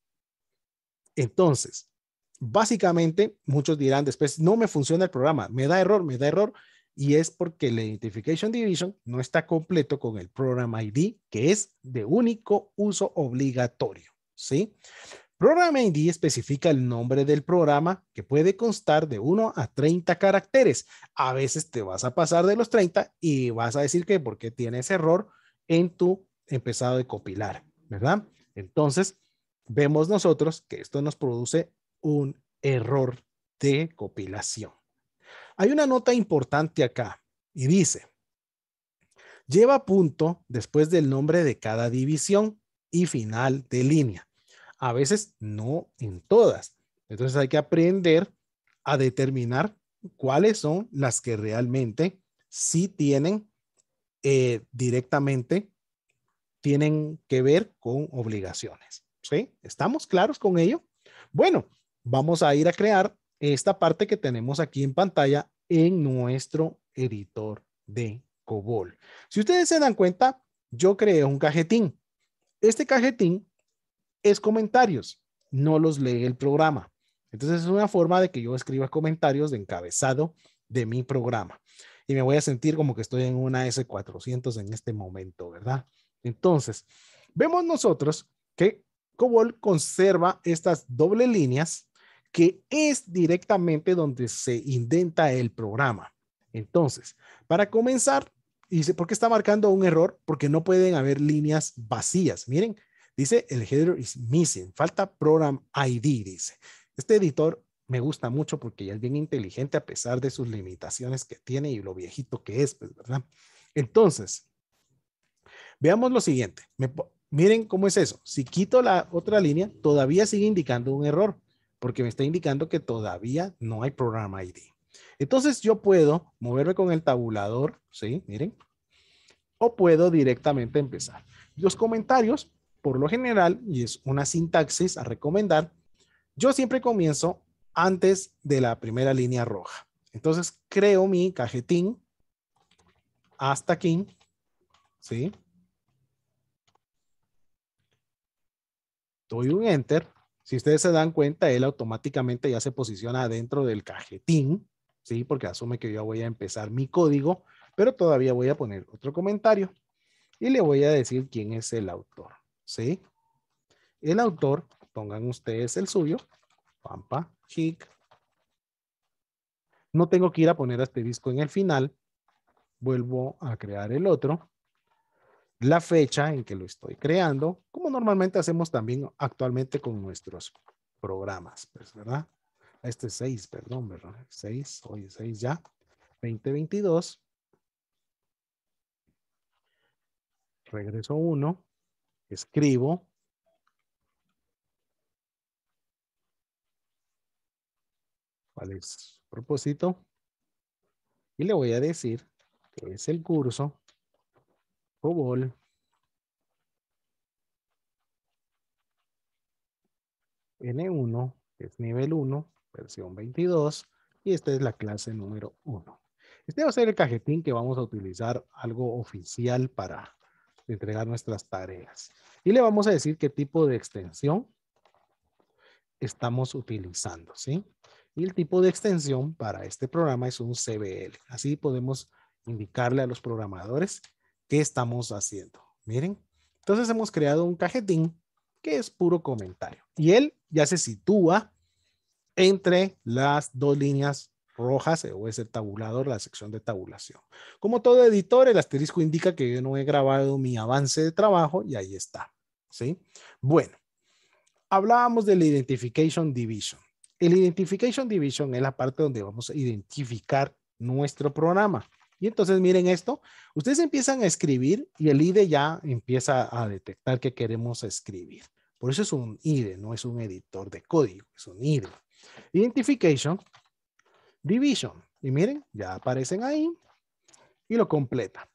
Entonces, básicamente, muchos dirán después, no me funciona el programa, me da error, me da error, y es porque la Identification Division no está completo con el Program ID, que es de único uso obligatorio, ¿sí? Program ID especifica el nombre del programa que puede constar de 1 a 30 caracteres. A veces te vas a pasar de los 30 y vas a decir que porque tienes error en tu empezado de compilar, ¿verdad? Entonces, vemos nosotros que esto nos produce un error de compilación. Hay una nota importante acá y dice, lleva punto después del nombre de cada división y final de línea a veces no en todas. Entonces hay que aprender a determinar cuáles son las que realmente sí tienen eh, directamente, tienen que ver con obligaciones. ¿Sí? ¿Estamos claros con ello? Bueno, vamos a ir a crear esta parte que tenemos aquí en pantalla en nuestro editor de COBOL. Si ustedes se dan cuenta, yo creé un cajetín. Este cajetín es comentarios, no los lee el programa. Entonces es una forma de que yo escriba comentarios de encabezado de mi programa. Y me voy a sentir como que estoy en una S400 en este momento, ¿verdad? Entonces, vemos nosotros que Cobol conserva estas doble líneas que es directamente donde se indenta el programa. Entonces, para comenzar, dice, ¿por qué está marcando un error? Porque no pueden haber líneas vacías. Miren, Dice, el header is missing, falta program ID, dice. Este editor me gusta mucho porque ya es bien inteligente a pesar de sus limitaciones que tiene y lo viejito que es, pues, ¿verdad? Entonces, veamos lo siguiente. miren cómo es eso. Si quito la otra línea, todavía sigue indicando un error porque me está indicando que todavía no hay program ID. Entonces yo puedo moverme con el tabulador, ¿sí? Miren. O puedo directamente empezar. Los comentarios por lo general, y es una sintaxis a recomendar, yo siempre comienzo antes de la primera línea roja. Entonces creo mi cajetín hasta aquí, ¿sí? Doy un enter. Si ustedes se dan cuenta, él automáticamente ya se posiciona dentro del cajetín, ¿sí? Porque asume que yo voy a empezar mi código, pero todavía voy a poner otro comentario y le voy a decir quién es el autor. ¿sí? El autor, pongan ustedes el suyo, Pampa Hick. No tengo que ir a poner este disco en el final. Vuelvo a crear el otro. La fecha en que lo estoy creando, como normalmente hacemos también actualmente con nuestros programas, pues, ¿verdad? Este es 6, perdón, ¿verdad? 6, hoy es 6 ya. 2022. Regreso 1. Escribo. ¿Cuál es su propósito? Y le voy a decir que es el curso COBOL N1, que es nivel 1, versión 22, y esta es la clase número 1. Este va a ser el cajetín que vamos a utilizar algo oficial para, entregar nuestras tareas. Y le vamos a decir qué tipo de extensión estamos utilizando, ¿sí? Y el tipo de extensión para este programa es un CBL. Así podemos indicarle a los programadores qué estamos haciendo. Miren, entonces hemos creado un cajetín que es puro comentario. Y él ya se sitúa entre las dos líneas rojas o es el tabulador, la sección de tabulación. Como todo editor, el asterisco indica que yo no he grabado mi avance de trabajo y ahí está. ¿sí? Bueno, hablábamos del Identification Division. El Identification Division es la parte donde vamos a identificar nuestro programa. Y entonces miren esto, ustedes empiezan a escribir y el IDE ya empieza a detectar que queremos escribir. Por eso es un IDE, no es un editor de código, es un IDE. Identification division. Y miren, ya aparecen ahí y lo completa.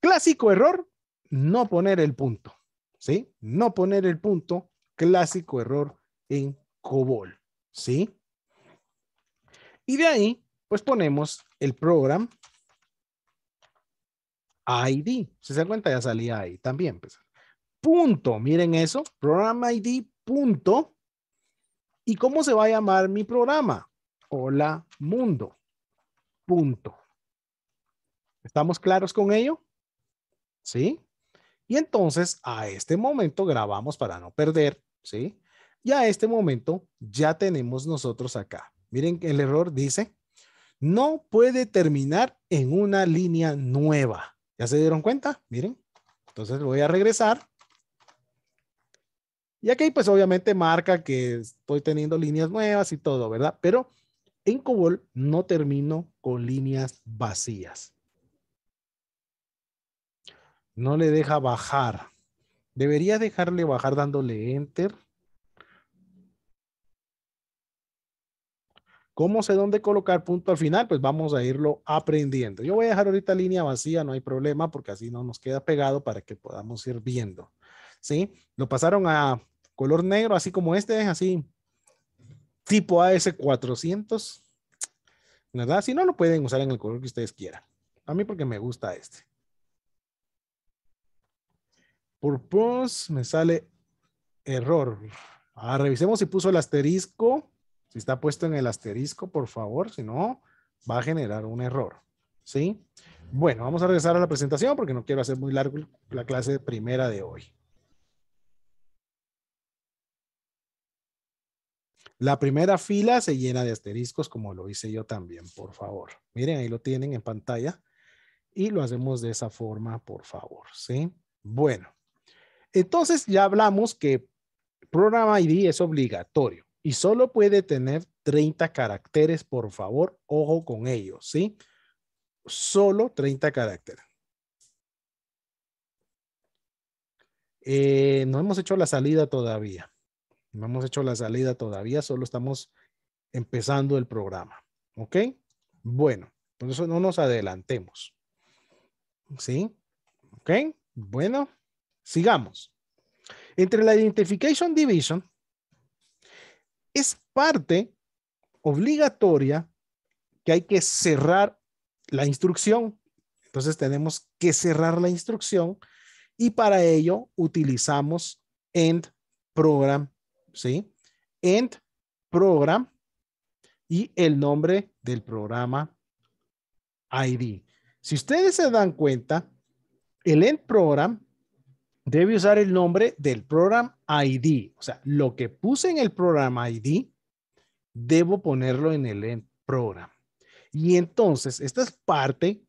Clásico error, no poner el punto. ¿Sí? No poner el punto, clásico error en COBOL. ¿Sí? Y de ahí, pues ponemos el program ID. Si se dan cuenta, ya salía ahí también. Pues. Punto, miren eso, program ID, punto. ¿Y cómo se va a llamar mi programa? hola mundo. Punto. ¿Estamos claros con ello? ¿Sí? Y entonces a este momento grabamos para no perder, ¿sí? Y a este momento ya tenemos nosotros acá. Miren el error dice, no puede terminar en una línea nueva. ¿Ya se dieron cuenta? Miren. Entonces voy a regresar. Y aquí pues obviamente marca que estoy teniendo líneas nuevas y todo, ¿verdad? Pero en COBOL no termino con líneas vacías. No le deja bajar. Debería dejarle bajar dándole enter. ¿Cómo sé dónde colocar punto al final? Pues vamos a irlo aprendiendo. Yo voy a dejar ahorita línea vacía, no hay problema, porque así no nos queda pegado para que podamos ir viendo. ¿Sí? Lo pasaron a color negro, así como este, así tipo AS400. ¿Verdad? Si no, lo pueden usar en el color que ustedes quieran. A mí porque me gusta este. por Purpose, me sale error. Ah, revisemos si puso el asterisco. Si está puesto en el asterisco, por favor. Si no, va a generar un error. ¿Sí? Bueno, vamos a regresar a la presentación porque no quiero hacer muy largo la clase primera de hoy. La primera fila se llena de asteriscos como lo hice yo también, por favor. Miren, ahí lo tienen en pantalla y lo hacemos de esa forma, por favor, ¿sí? Bueno, entonces ya hablamos que Program ID es obligatorio y solo puede tener 30 caracteres, por favor, ojo con ello, ¿sí? Solo 30 caracteres. Eh, no hemos hecho la salida todavía. No hemos hecho la salida todavía, solo estamos empezando el programa. ¿Ok? Bueno, por eso no nos adelantemos. ¿Sí? ¿Ok? Bueno, sigamos. Entre la Identification Division es parte obligatoria que hay que cerrar la instrucción. Entonces tenemos que cerrar la instrucción y para ello utilizamos end program ¿sí? End program y el nombre del programa ID. Si ustedes se dan cuenta, el end program debe usar el nombre del program ID. O sea, lo que puse en el program ID, debo ponerlo en el end program. Y entonces, esta es parte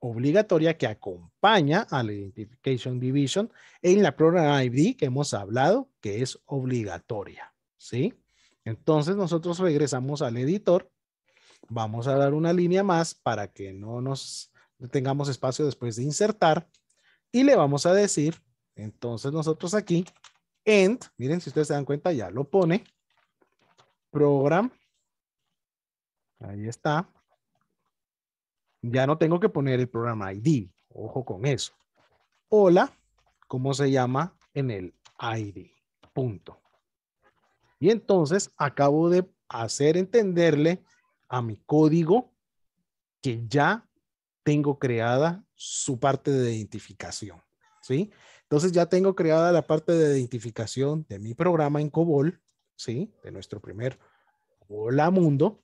obligatoria que acompaña a la Identification Division en la Program ID que hemos hablado, que es obligatoria, ¿sí? Entonces nosotros regresamos al editor, vamos a dar una línea más para que no nos tengamos espacio después de insertar y le vamos a decir, entonces nosotros aquí, end, miren si ustedes se dan cuenta ya lo pone, program, ahí está, ya no tengo que poner el programa ID. Ojo con eso. Hola, ¿cómo se llama en el ID? Punto. Y entonces acabo de hacer entenderle a mi código que ya tengo creada su parte de identificación. ¿Sí? Entonces ya tengo creada la parte de identificación de mi programa en COBOL, ¿sí? De nuestro primer Hola Mundo.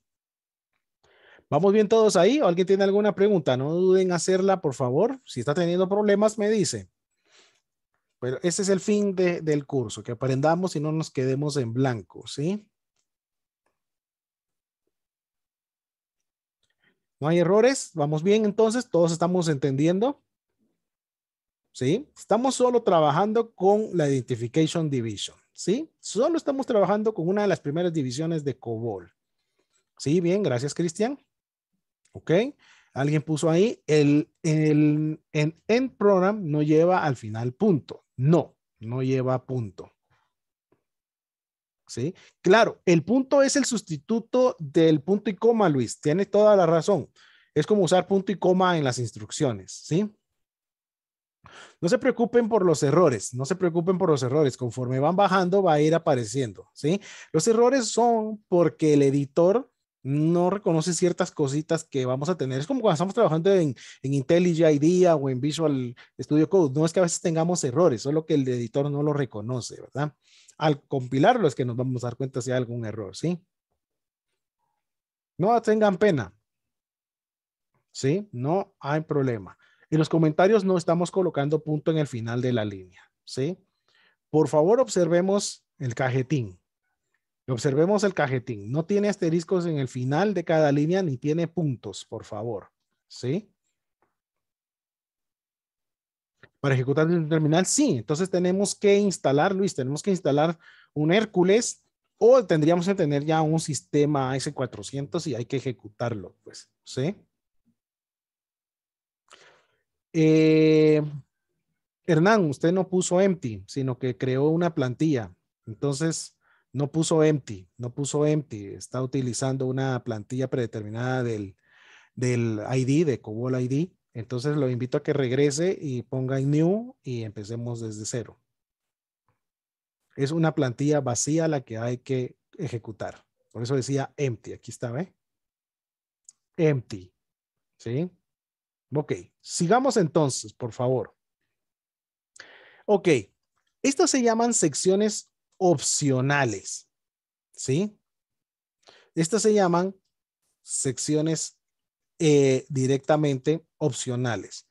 ¿Vamos bien todos ahí? alguien tiene alguna pregunta? No duden en hacerla, por favor. Si está teniendo problemas, me dice. Pero ese es el fin del curso, que aprendamos y no nos quedemos en blanco, ¿sí? ¿No hay errores? ¿Vamos bien entonces? ¿Todos estamos entendiendo? ¿Sí? Estamos solo trabajando con la Identification Division, ¿sí? Solo estamos trabajando con una de las primeras divisiones de COBOL. Sí, bien, gracias, Cristian. ¿Ok? Alguien puso ahí, el, el, end program no lleva al final punto. No, no lleva punto. ¿Sí? Claro, el punto es el sustituto del punto y coma, Luis. tiene toda la razón. Es como usar punto y coma en las instrucciones, ¿sí? No se preocupen por los errores, no se preocupen por los errores. Conforme van bajando, va a ir apareciendo, ¿sí? Los errores son porque el editor no reconoce ciertas cositas que vamos a tener. Es como cuando estamos trabajando en, en IntelliJ IDEA o en Visual Studio Code. No es que a veces tengamos errores, solo que el editor no lo reconoce, ¿verdad? Al compilarlo es que nos vamos a dar cuenta si hay algún error, ¿sí? No tengan pena. ¿Sí? No hay problema. En los comentarios no estamos colocando punto en el final de la línea, ¿sí? Por favor, observemos el cajetín. Observemos el cajetín. No tiene asteriscos en el final de cada línea ni tiene puntos, por favor. ¿Sí? Para ejecutar un terminal, sí. Entonces tenemos que instalar, Luis, tenemos que instalar un Hércules o tendríamos que tener ya un sistema S400 y hay que ejecutarlo, pues. ¿Sí? Eh, Hernán, usted no puso empty, sino que creó una plantilla. Entonces, no puso empty, no puso empty, está utilizando una plantilla predeterminada del, ID, de COBOL ID. Entonces lo invito a que regrese y ponga en new y empecemos desde cero. Es una plantilla vacía la que hay que ejecutar. Por eso decía empty, aquí está, ¿ve? Empty, ¿sí? Ok, sigamos entonces, por favor. Ok, estas se llaman secciones opcionales. ¿Sí? Estas se llaman secciones eh, directamente opcionales.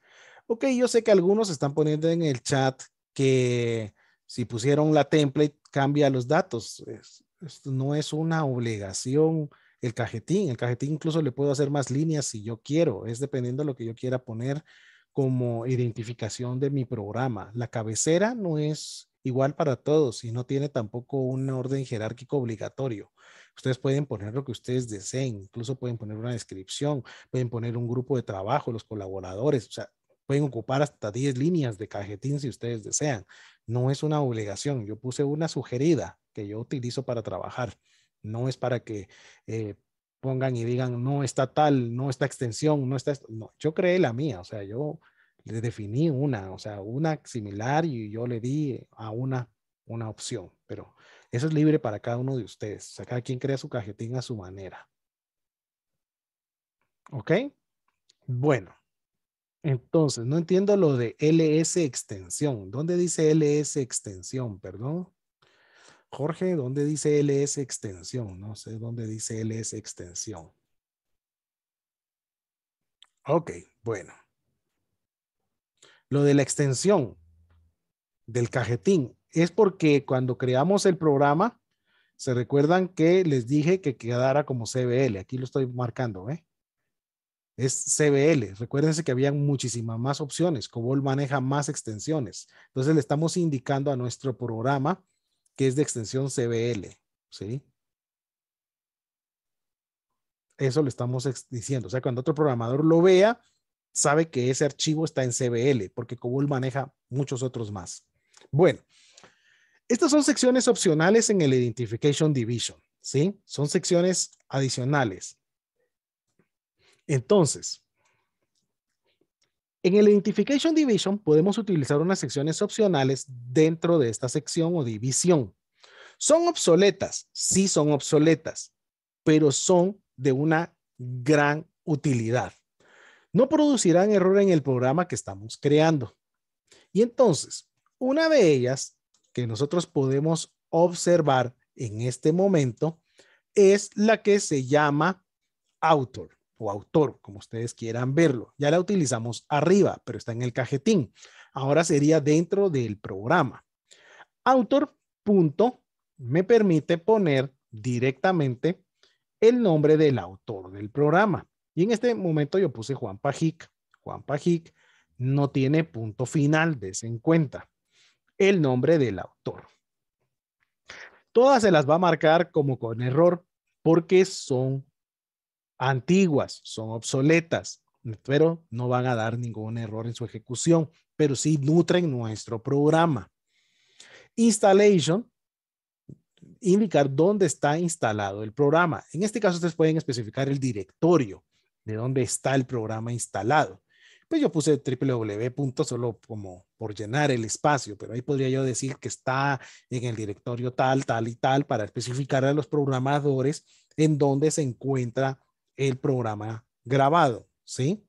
Ok, yo sé que algunos están poniendo en el chat que si pusieron la template cambia los datos. no es una obligación el cajetín. El cajetín incluso le puedo hacer más líneas si yo quiero. Es dependiendo de lo que yo quiera poner como identificación de mi programa. La cabecera no es igual para todos y no tiene tampoco un orden jerárquico obligatorio. Ustedes pueden poner lo que ustedes deseen, incluso pueden poner una descripción, pueden poner un grupo de trabajo, los colaboradores, o sea, pueden ocupar hasta 10 líneas de cajetín si ustedes desean. No es una obligación, yo puse una sugerida que yo utilizo para trabajar, no es para que... Eh, pongan y digan, no está tal, no está extensión, no está... No, yo creé la mía, o sea, yo le definí una, o sea, una similar y yo le di a una una opción, pero eso es libre para cada uno de ustedes. O sea, cada quien crea su cajetín a su manera. ¿Ok? Bueno, entonces, no entiendo lo de LS extensión. ¿Dónde dice LS extensión? Perdón. Jorge, ¿dónde dice LS extensión? No sé dónde dice LS extensión. Ok, bueno. Lo de la extensión del cajetín es porque cuando creamos el programa, se recuerdan que les dije que quedara como CBL. Aquí lo estoy marcando, ¿eh? Es CBL. Recuérdense que había muchísimas más opciones. Cobol maneja más extensiones. Entonces le estamos indicando a nuestro programa que es de extensión CBL, ¿sí? Eso le estamos diciendo. O sea, cuando otro programador lo vea, sabe que ese archivo está en CBL, porque Cobol maneja muchos otros más. Bueno, estas son secciones opcionales en el Identification Division, ¿sí? Son secciones adicionales. Entonces, en el Identification Division podemos utilizar unas secciones opcionales dentro de esta sección o división. Son obsoletas, sí son obsoletas, pero son de una gran utilidad no producirán error en el programa que estamos creando. Y entonces, una de ellas que nosotros podemos observar en este momento es la que se llama autor o autor, como ustedes quieran verlo. Ya la utilizamos arriba, pero está en el cajetín. Ahora sería dentro del programa. Autor me permite poner directamente el nombre del autor del programa. Y en este momento yo puse Juan Pajic. Juan Pajic no tiene punto final, ese en cuenta el nombre del autor. Todas se las va a marcar como con error porque son antiguas, son obsoletas, pero no van a dar ningún error en su ejecución, pero sí nutren nuestro programa. Installation, indicar dónde está instalado el programa. En este caso, ustedes pueden especificar el directorio de dónde está el programa instalado. Pues yo puse www. solo como por llenar el espacio, pero ahí podría yo decir que está en el directorio tal, tal y tal para especificar a los programadores en dónde se encuentra el programa grabado, ¿sí?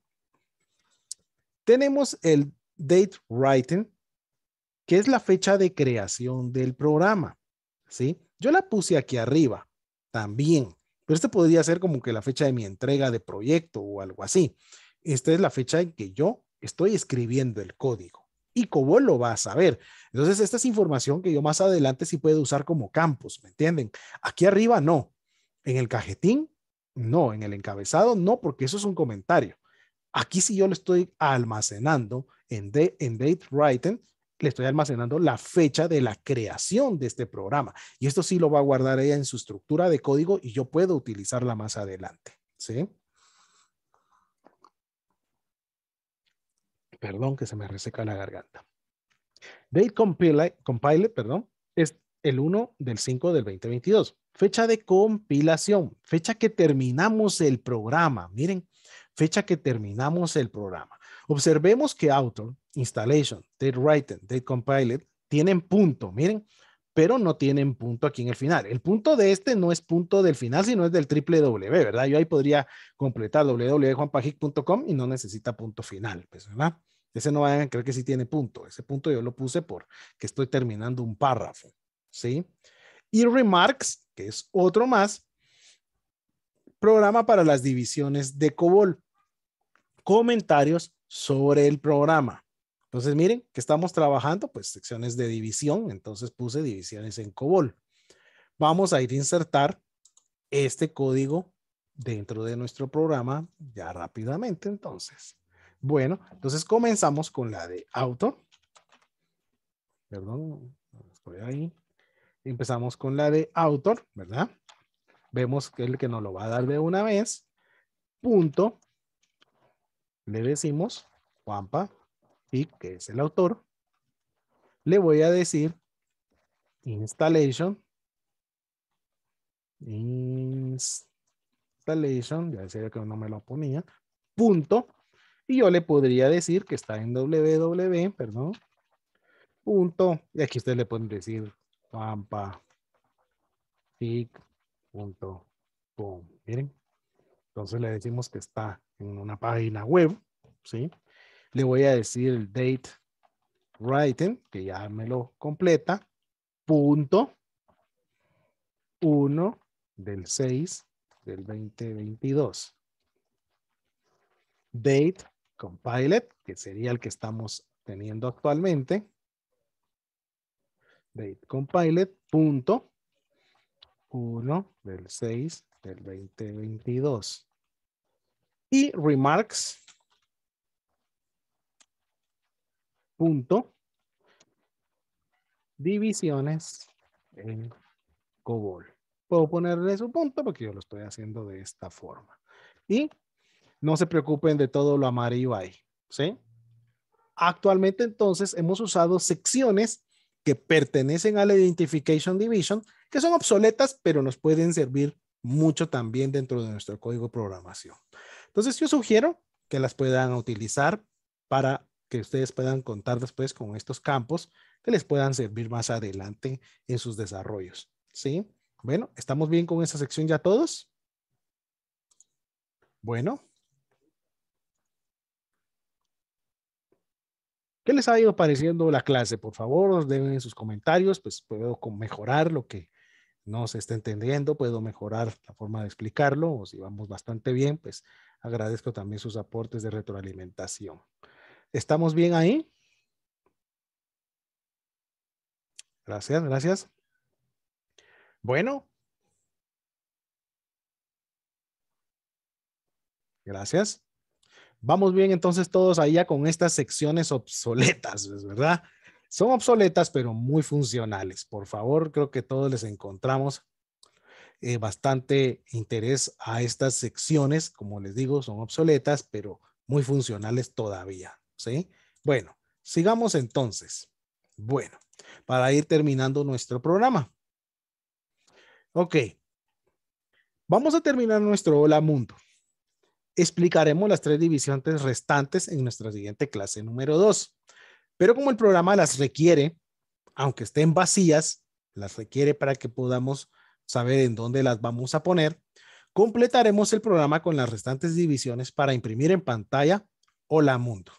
Tenemos el date writing, que es la fecha de creación del programa, ¿sí? Yo la puse aquí arriba también, pero este podría ser como que la fecha de mi entrega de proyecto o algo así. Esta es la fecha en que yo estoy escribiendo el código y Cobol lo va a saber. Entonces, esta es información que yo más adelante sí puedo usar como campos, ¿me entienden? Aquí arriba no. En el cajetín, no. En el encabezado, no, porque eso es un comentario. Aquí sí yo lo estoy almacenando en, de, en date writing, le estoy almacenando la fecha de la creación de este programa. Y esto sí lo va a guardar ella en su estructura de código y yo puedo utilizarla más adelante. ¿Sí? Perdón que se me reseca la garganta. Date compile, compile perdón, es el 1 del 5 del 2022. Fecha de compilación, fecha que terminamos el programa. Miren, fecha que terminamos el programa. Observemos que Autor installation, date writing, date compiled, tienen punto, miren, pero no tienen punto aquí en el final. El punto de este no es punto del final, sino es del triple ¿verdad? Yo ahí podría completar www.juanpajic.com y no necesita punto final, pues, ¿verdad? Ese no vayan a creer que sí tiene punto. Ese punto yo lo puse porque estoy terminando un párrafo, ¿sí? Y remarks, que es otro más, programa para las divisiones de COBOL. Comentarios sobre el programa. Entonces, miren que estamos trabajando, pues, secciones de división. Entonces, puse divisiones en COBOL. Vamos a ir a insertar este código dentro de nuestro programa ya rápidamente, entonces. Bueno, entonces comenzamos con la de autor. Perdón, estoy ahí. Empezamos con la de autor, ¿verdad? Vemos que es el que nos lo va a dar de una vez. Punto. Le decimos, Juanpa, y que es el autor, le voy a decir installation installation, ya decía que no me lo ponía, punto, y yo le podría decir que está en www, perdón, punto, y aquí ustedes le pueden decir pampa pampafic.com, miren, entonces le decimos que está en una página web, ¿sí? le voy a decir el date writing, que ya me lo completa, punto 1 del 6 del 2022. Date compiled, que sería el que estamos teniendo actualmente. Date compiled, punto 1 del 6 del 2022. Y remarks, punto divisiones en COBOL. Puedo ponerle su punto porque yo lo estoy haciendo de esta forma. Y no se preocupen de todo lo amarillo ahí, ¿sí? Actualmente entonces hemos usado secciones que pertenecen a la Identification Division, que son obsoletas, pero nos pueden servir mucho también dentro de nuestro código de programación. Entonces yo sugiero que las puedan utilizar para ustedes puedan contar después con estos campos que les puedan servir más adelante en sus desarrollos. ¿Sí? Bueno, ¿estamos bien con esa sección ya todos? Bueno. ¿Qué les ha ido pareciendo la clase? Por favor, nos den en sus comentarios, pues puedo mejorar lo que no se está entendiendo, puedo mejorar la forma de explicarlo, o si vamos bastante bien, pues agradezco también sus aportes de retroalimentación. ¿Estamos bien ahí? Gracias, gracias. Bueno. Gracias. Vamos bien entonces todos allá con estas secciones obsoletas, <laughs> ¿verdad? Son obsoletas, pero muy funcionales. Por favor, creo que todos les encontramos eh, bastante interés a estas secciones. Como les digo, son obsoletas, pero muy funcionales todavía. ¿sí? Bueno, sigamos entonces. Bueno, para ir terminando nuestro programa. Ok. Vamos a terminar nuestro Hola Mundo. Explicaremos las tres divisiones restantes en nuestra siguiente clase número 2. Pero como el programa las requiere, aunque estén vacías, las requiere para que podamos saber en dónde las vamos a poner, completaremos el programa con las restantes divisiones para imprimir en pantalla Hola Mundo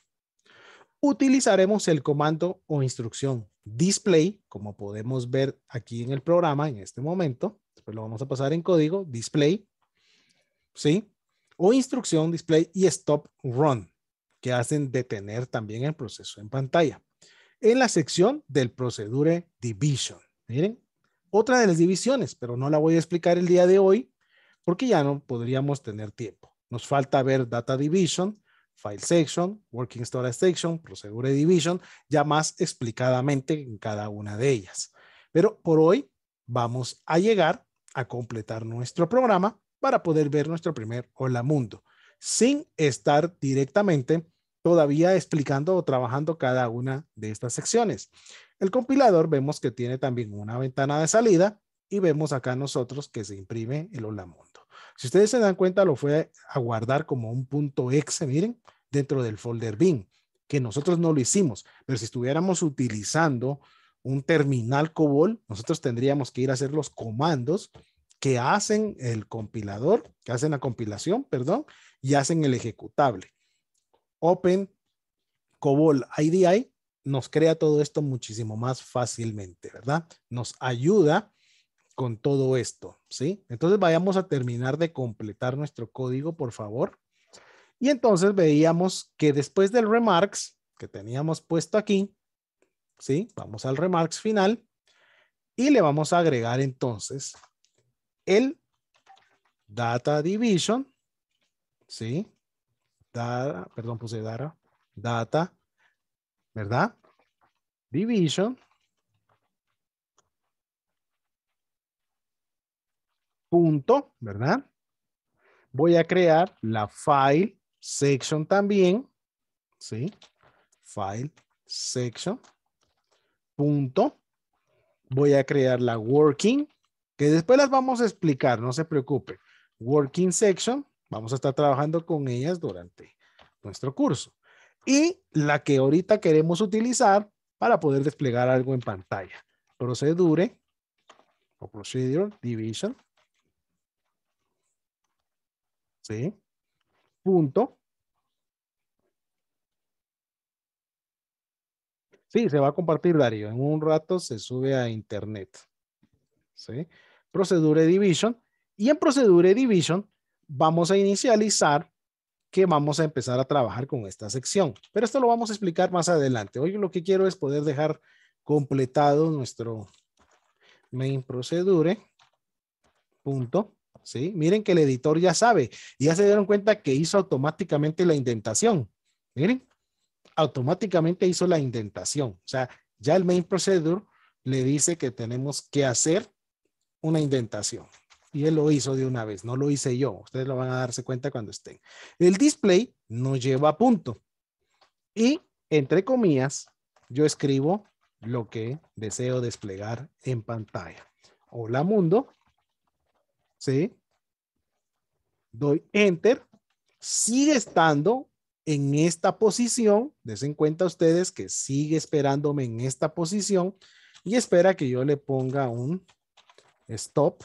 utilizaremos el comando o instrucción display, como podemos ver aquí en el programa en este momento. Después lo vamos a pasar en código display, ¿sí? O instrucción display y stop run, que hacen detener también el proceso en pantalla. En la sección del procedure division, miren, otra de las divisiones, pero no la voy a explicar el día de hoy porque ya no podríamos tener tiempo. Nos falta ver data division, File Section, Working Storage Section, Procedure Division, ya más explicadamente en cada una de ellas. Pero por hoy vamos a llegar a completar nuestro programa para poder ver nuestro primer Hola Mundo, sin estar directamente todavía explicando o trabajando cada una de estas secciones. El compilador vemos que tiene también una ventana de salida y vemos acá nosotros que se imprime el Hola Mundo. Si ustedes se dan cuenta, lo fue a guardar como un punto exe, miren, dentro del folder bin, que nosotros no lo hicimos, pero si estuviéramos utilizando un terminal COBOL, nosotros tendríamos que ir a hacer los comandos que hacen el compilador, que hacen la compilación, perdón, y hacen el ejecutable. Open COBOL IDI nos crea todo esto muchísimo más fácilmente, ¿verdad? Nos ayuda con todo esto, ¿sí? Entonces vayamos a terminar de completar nuestro código, por favor. Y entonces veíamos que después del remarks que teníamos puesto aquí, ¿sí? Vamos al remarks final y le vamos a agregar entonces el data division, ¿sí? perdón, puse data, data, ¿verdad? Division punto, ¿verdad? Voy a crear la file section también, ¿sí? File section, punto. Voy a crear la working, que después las vamos a explicar, no se preocupe. Working section, vamos a estar trabajando con ellas durante nuestro curso. Y la que ahorita queremos utilizar para poder desplegar algo en pantalla. Procedure o procedure division ¿sí? Punto. Sí, se va a compartir, Darío. En un rato se sube a internet. ¿Sí? Procedure Division. Y en Procedure Division vamos a inicializar que vamos a empezar a trabajar con esta sección. Pero esto lo vamos a explicar más adelante. Hoy lo que quiero es poder dejar completado nuestro main procedure. Punto. ¿sí? Miren que el editor ya sabe, ya se dieron cuenta que hizo automáticamente la indentación. Miren, automáticamente hizo la indentación. O sea, ya el main procedure le dice que tenemos que hacer una indentación. Y él lo hizo de una vez, no lo hice yo. Ustedes lo van a darse cuenta cuando estén. El display no lleva punto. Y entre comillas, yo escribo lo que deseo desplegar en pantalla. Hola mundo, Doy enter, sigue estando en esta posición, desen cuenta ustedes que sigue esperándome en esta posición y espera que yo le ponga un stop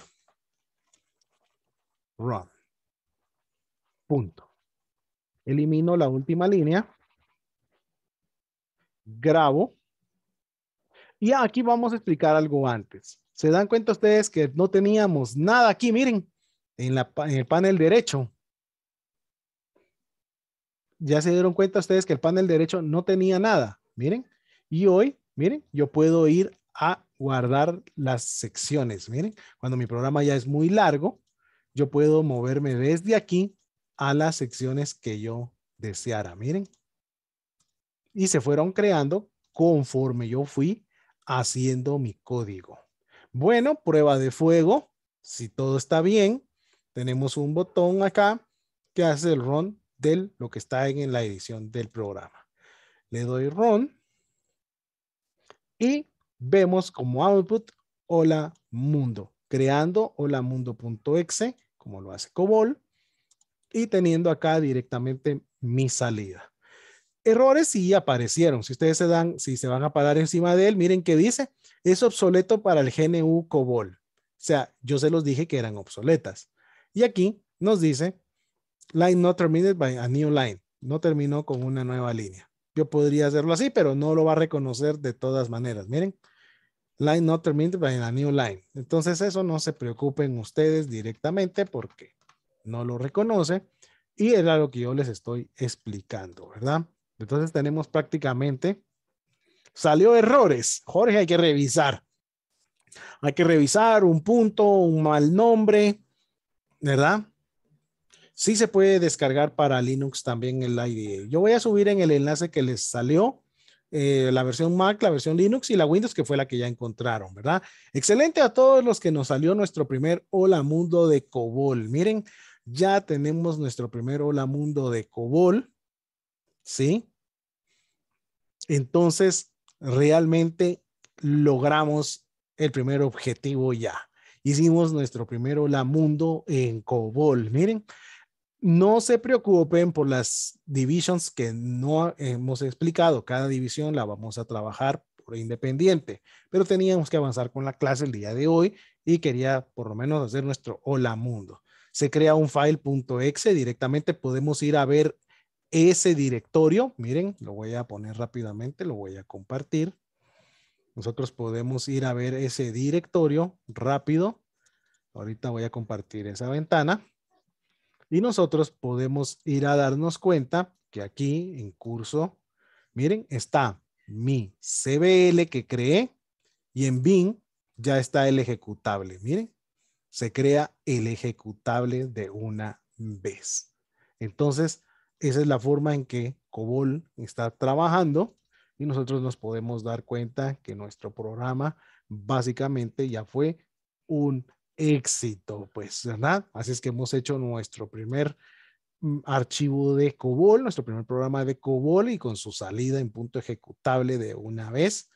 run. Punto. Elimino la última línea. Grabo. Y aquí vamos a explicar algo antes se dan cuenta ustedes que no teníamos nada aquí, miren, en, el panel derecho. Ya se dieron cuenta ustedes que el panel derecho no tenía nada, miren. Y hoy, miren, yo puedo ir a guardar las secciones, miren. Cuando mi programa ya es muy largo, yo puedo moverme desde aquí a las secciones que yo deseara, miren. Y se fueron creando conforme yo fui haciendo mi código. Bueno, prueba de fuego. Si todo está bien, tenemos un botón acá que hace el run de lo que está en la edición del programa. Le doy run y vemos como output hola mundo, creando hola mundo.exe como lo hace COBOL, y teniendo acá directamente mi salida. Errores sí aparecieron. Si ustedes se dan, si se van a parar encima de él, miren qué dice es obsoleto para el GNU COBOL. O sea, yo se los dije que eran obsoletas. Y aquí nos dice, line not terminated by a new line. No terminó con una nueva línea. Yo podría hacerlo así, pero no lo va a reconocer de todas maneras. Miren, line not terminated by a new line. Entonces eso no se preocupen ustedes directamente porque no lo reconoce. Y era lo que yo les estoy explicando, ¿verdad? Entonces tenemos prácticamente Salió errores. Jorge, hay que revisar. Hay que revisar un punto, un mal nombre, ¿verdad? Sí se puede descargar para Linux también el IDE. Yo voy a subir en el enlace que les salió eh, la versión Mac, la versión Linux y la Windows, que fue la que ya encontraron, ¿verdad? Excelente a todos los que nos salió nuestro primer Hola Mundo de Cobol. Miren, ya tenemos nuestro primer Hola Mundo de Cobol, ¿sí? Entonces, realmente logramos el primer objetivo ya. Hicimos nuestro primer hola mundo en COBOL. Miren, no se preocupen por las divisions que no hemos explicado. Cada división la vamos a trabajar por independiente, pero teníamos que avanzar con la clase el día de hoy y quería por lo menos hacer nuestro hola mundo. Se crea un file.exe, directamente podemos ir a ver ese directorio, miren, lo voy a poner rápidamente, lo voy a compartir. Nosotros podemos ir a ver ese directorio rápido. Ahorita voy a compartir esa ventana. Y nosotros podemos ir a darnos cuenta que aquí en curso, miren, está mi CBL que creé y en BIM ya está el ejecutable. Miren, se crea el ejecutable de una vez. Entonces, esa es la forma en que COBOL está trabajando y nosotros nos podemos dar cuenta que nuestro programa básicamente ya fue un éxito, pues, ¿verdad? Así es que hemos hecho nuestro primer mm, archivo de COBOL, nuestro primer programa de COBOL y con su salida en punto ejecutable de una vez.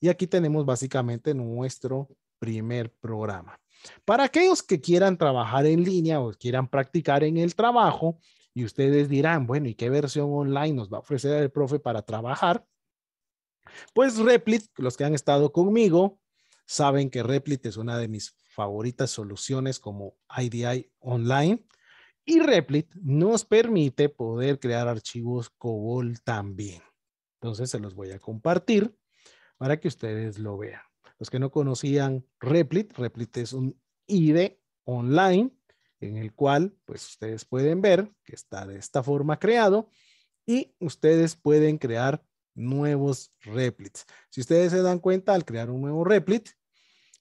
Y aquí tenemos básicamente nuestro primer programa. Para aquellos que quieran trabajar en línea o quieran practicar en el trabajo, y ustedes dirán, bueno, ¿y qué versión online nos va a ofrecer el profe para trabajar? Pues Replit, los que han estado conmigo, saben que Replit es una de mis favoritas soluciones como IDI online. Y Replit nos permite poder crear archivos COBOL también. Entonces se los voy a compartir para que ustedes lo vean. Los que no conocían Replit, Replit es un IDE online en el cual pues ustedes pueden ver que está de esta forma creado y ustedes pueden crear nuevos replits. Si ustedes se dan cuenta, al crear un nuevo replit,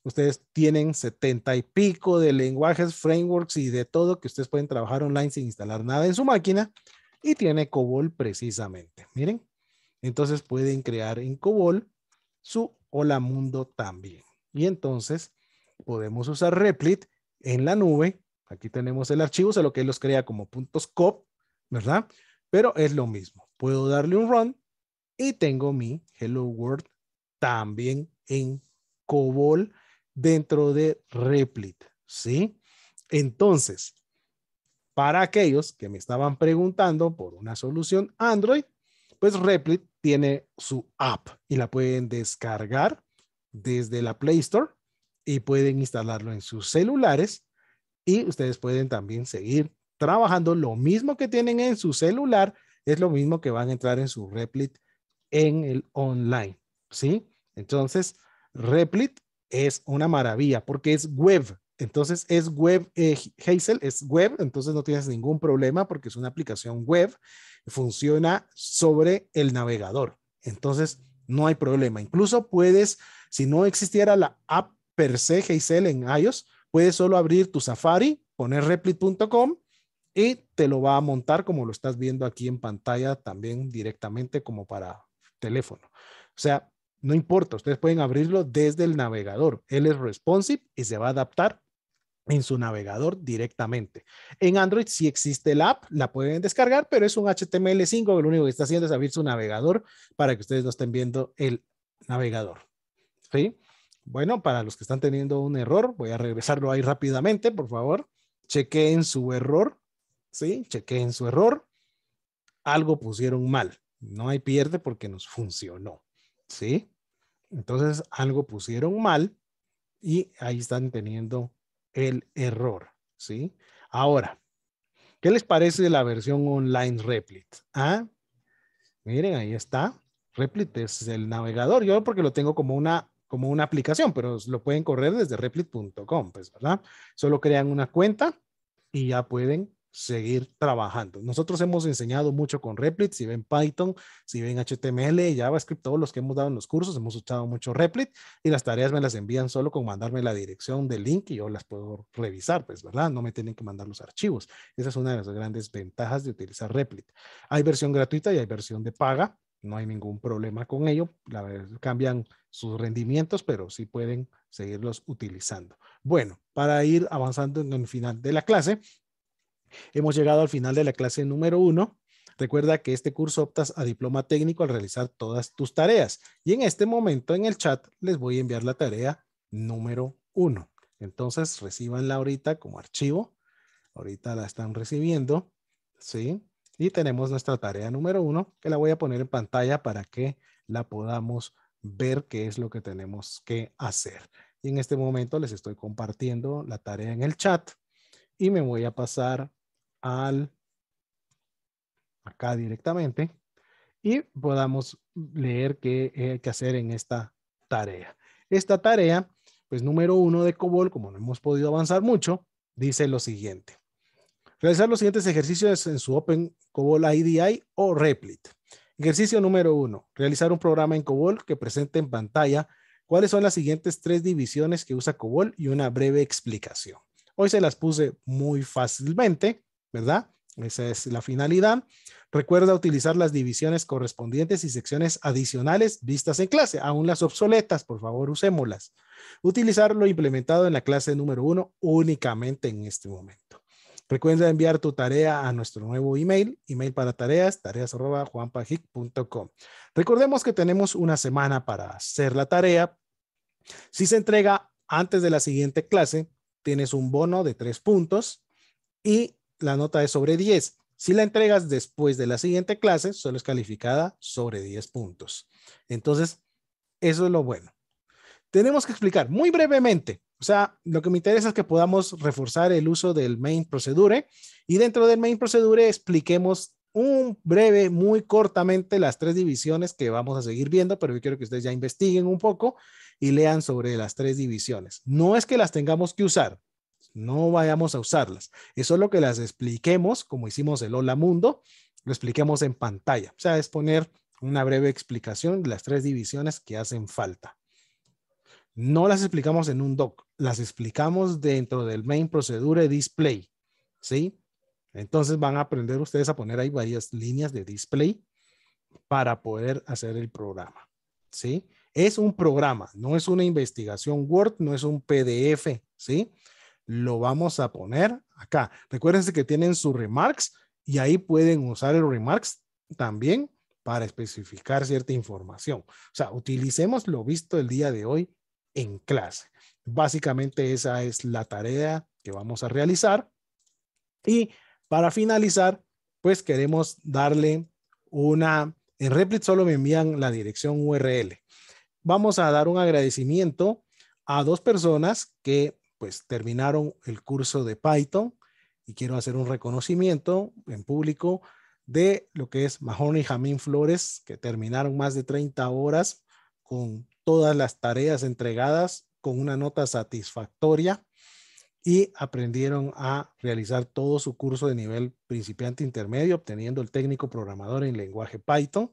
ustedes tienen setenta y pico de lenguajes, frameworks y de todo que ustedes pueden trabajar online sin instalar nada en su máquina y tiene COBOL precisamente. Miren, entonces pueden crear en COBOL su Hola Mundo también. Y entonces podemos usar replit en la nube Aquí tenemos el archivo, lo que él los crea como puntos .cop, ¿verdad? Pero es lo mismo. Puedo darle un run y tengo mi hello world también en COBOL dentro de Replit, ¿sí? Entonces, para aquellos que me estaban preguntando por una solución Android, pues Replit tiene su app y la pueden descargar desde la Play Store y pueden instalarlo en sus celulares y ustedes pueden también seguir trabajando. Lo mismo que tienen en su celular es lo mismo que van a entrar en su Replit en el online, ¿sí? Entonces, Replit es una maravilla porque es web. Entonces es web, eh, Hazel es web, entonces no tienes ningún problema porque es una aplicación web, funciona sobre el navegador. Entonces no hay problema. Incluso puedes, si no existiera la app per se, Hazel en iOS, Puedes solo abrir tu Safari, poner replit.com y te lo va a montar como lo estás viendo aquí en pantalla también directamente como para teléfono. O sea, no importa, ustedes pueden abrirlo desde el navegador. Él es responsive y se va a adaptar en su navegador directamente. En Android sí existe la app, la pueden descargar, pero es un HTML5, que lo único que está haciendo es abrir su navegador para que ustedes no estén viendo el navegador. ¿Sí? Bueno, para los que están teniendo un error, voy a regresarlo ahí rápidamente, por favor. Chequeen su error, ¿sí? Chequeen su error. Algo pusieron mal. No hay pierde porque nos funcionó, ¿sí? Entonces, algo pusieron mal y ahí están teniendo el error, ¿sí? Ahora, ¿qué les parece la versión online Replit? ¿Ah? Miren, ahí está. Replit es el navegador. Yo porque lo tengo como una como una aplicación, pero lo pueden correr desde replit.com, pues, ¿verdad? Solo crean una cuenta y ya pueden seguir trabajando. Nosotros hemos enseñado mucho con Replit, si ven Python, si ven HTML, JavaScript, todos los que hemos dado en los cursos, hemos usado mucho Replit y las tareas me las envían solo con mandarme la dirección del link y yo las puedo revisar, pues, ¿verdad? No me tienen que mandar los archivos. Esa es una de las grandes ventajas de utilizar Replit. Hay versión gratuita y hay versión de paga no hay ningún problema con ello. cambian sus rendimientos, pero sí pueden seguirlos utilizando. Bueno, para ir avanzando en el final de la clase, hemos llegado al final de la clase número uno. Recuerda que este curso optas a diploma técnico al realizar todas tus tareas. Y en este momento en el chat les voy a enviar la tarea número uno. Entonces, recibanla ahorita como archivo. Ahorita la están recibiendo. ¿sí? Y tenemos nuestra tarea número uno, que la voy a poner en pantalla para que la podamos ver qué es lo que tenemos que hacer. Y en este momento les estoy compartiendo la tarea en el chat y me voy a pasar al acá directamente y podamos leer qué hay eh, que hacer en esta tarea. Esta tarea, pues número uno de COBOL, como no hemos podido avanzar mucho, dice lo siguiente. Realizar los siguientes ejercicios en su Open COBOL IDI o Replit. Ejercicio número uno. Realizar un programa en COBOL que presente en pantalla cuáles son las siguientes tres divisiones que usa COBOL y una breve explicación. Hoy se las puse muy fácilmente, ¿verdad? Esa es la finalidad. Recuerda utilizar las divisiones correspondientes y secciones adicionales vistas en clase, aún las obsoletas, por favor, usémolas. Utilizar lo implementado en la clase número uno únicamente en este momento. Recuerda enviar tu tarea a nuestro nuevo email, email para tareas, tareas.juanpagic.com. Recordemos que tenemos una semana para hacer la tarea. Si se entrega antes de la siguiente clase, tienes un bono de tres puntos y la nota es sobre diez. Si la entregas después de la siguiente clase, solo es calificada sobre 10 puntos. Entonces, eso es lo bueno. Tenemos que explicar muy brevemente o sea, lo que me interesa es que podamos reforzar el uso del main procedure y dentro del main procedure expliquemos un breve, muy cortamente las tres divisiones que vamos a seguir viendo, pero yo quiero que ustedes ya investiguen un poco y lean sobre las tres divisiones. No es que las tengamos que usar, no vayamos a usarlas. es solo que las expliquemos, como hicimos el Hola Mundo, lo expliquemos en pantalla. O sea, es poner una breve explicación de las tres divisiones que hacen falta. No las explicamos en un doc, las explicamos dentro del main procedure display, ¿sí? Entonces van a aprender ustedes a poner ahí varias líneas de display para poder hacer el programa, ¿sí? Es un programa, no es una investigación Word, no es un PDF, ¿sí? Lo vamos a poner acá. Recuérdense que tienen sus remarks y ahí pueden usar el remarks también para especificar cierta información. O sea, utilicemos lo visto el día de hoy en clase. Básicamente esa es la tarea que vamos a realizar. Y para finalizar, pues queremos darle una... En Replit solo me envían la dirección URL. Vamos a dar un agradecimiento a dos personas que pues terminaron el curso de Python y quiero hacer un reconocimiento en público de lo que es Mahoney y Jamín Flores, que terminaron más de 30 horas con todas las tareas entregadas con una nota satisfactoria y aprendieron a realizar todo su curso de nivel principiante intermedio, obteniendo el técnico programador en lenguaje Python.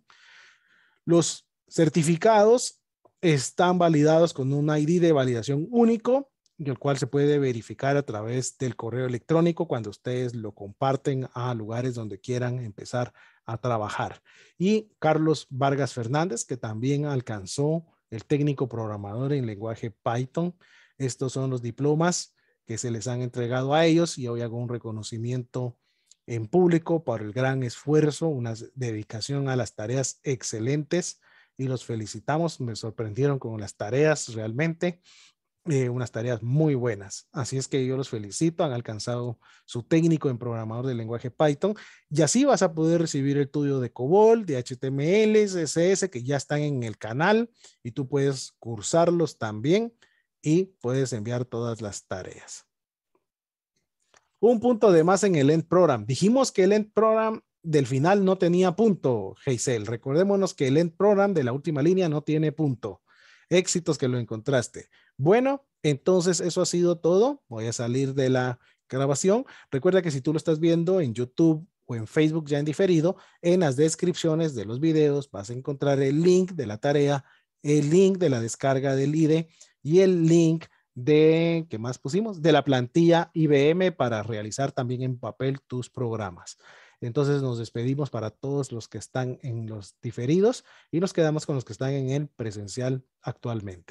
Los certificados están validados con un ID de validación único, el cual se puede verificar a través del correo electrónico cuando ustedes lo comparten a lugares donde quieran empezar a trabajar. Y Carlos Vargas Fernández, que también alcanzó el técnico programador en lenguaje Python. Estos son los diplomas que se les han entregado a ellos y hoy hago un reconocimiento en público por el gran esfuerzo, una dedicación a las tareas excelentes y los felicitamos. Me sorprendieron con las tareas realmente eh, unas tareas muy buenas. Así es que yo los felicito, han alcanzado su técnico en programador de lenguaje Python y así vas a poder recibir el estudio de COBOL, de HTML, CSS que ya están en el canal y tú puedes cursarlos también y puedes enviar todas las tareas. Un punto de más en el End Program. Dijimos que el End Program del final no tenía punto, Heisel. Recordémonos que el End Program de la última línea no tiene punto. Éxitos que lo encontraste. Bueno, entonces eso ha sido todo. Voy a salir de la grabación. Recuerda que si tú lo estás viendo en YouTube o en Facebook ya en diferido, en las descripciones de los videos vas a encontrar el link de la tarea, el link de la descarga del IDE y el link de, ¿qué más pusimos? De la plantilla IBM para realizar también en papel tus programas. Entonces nos despedimos para todos los que están en los diferidos y nos quedamos con los que están en el presencial actualmente.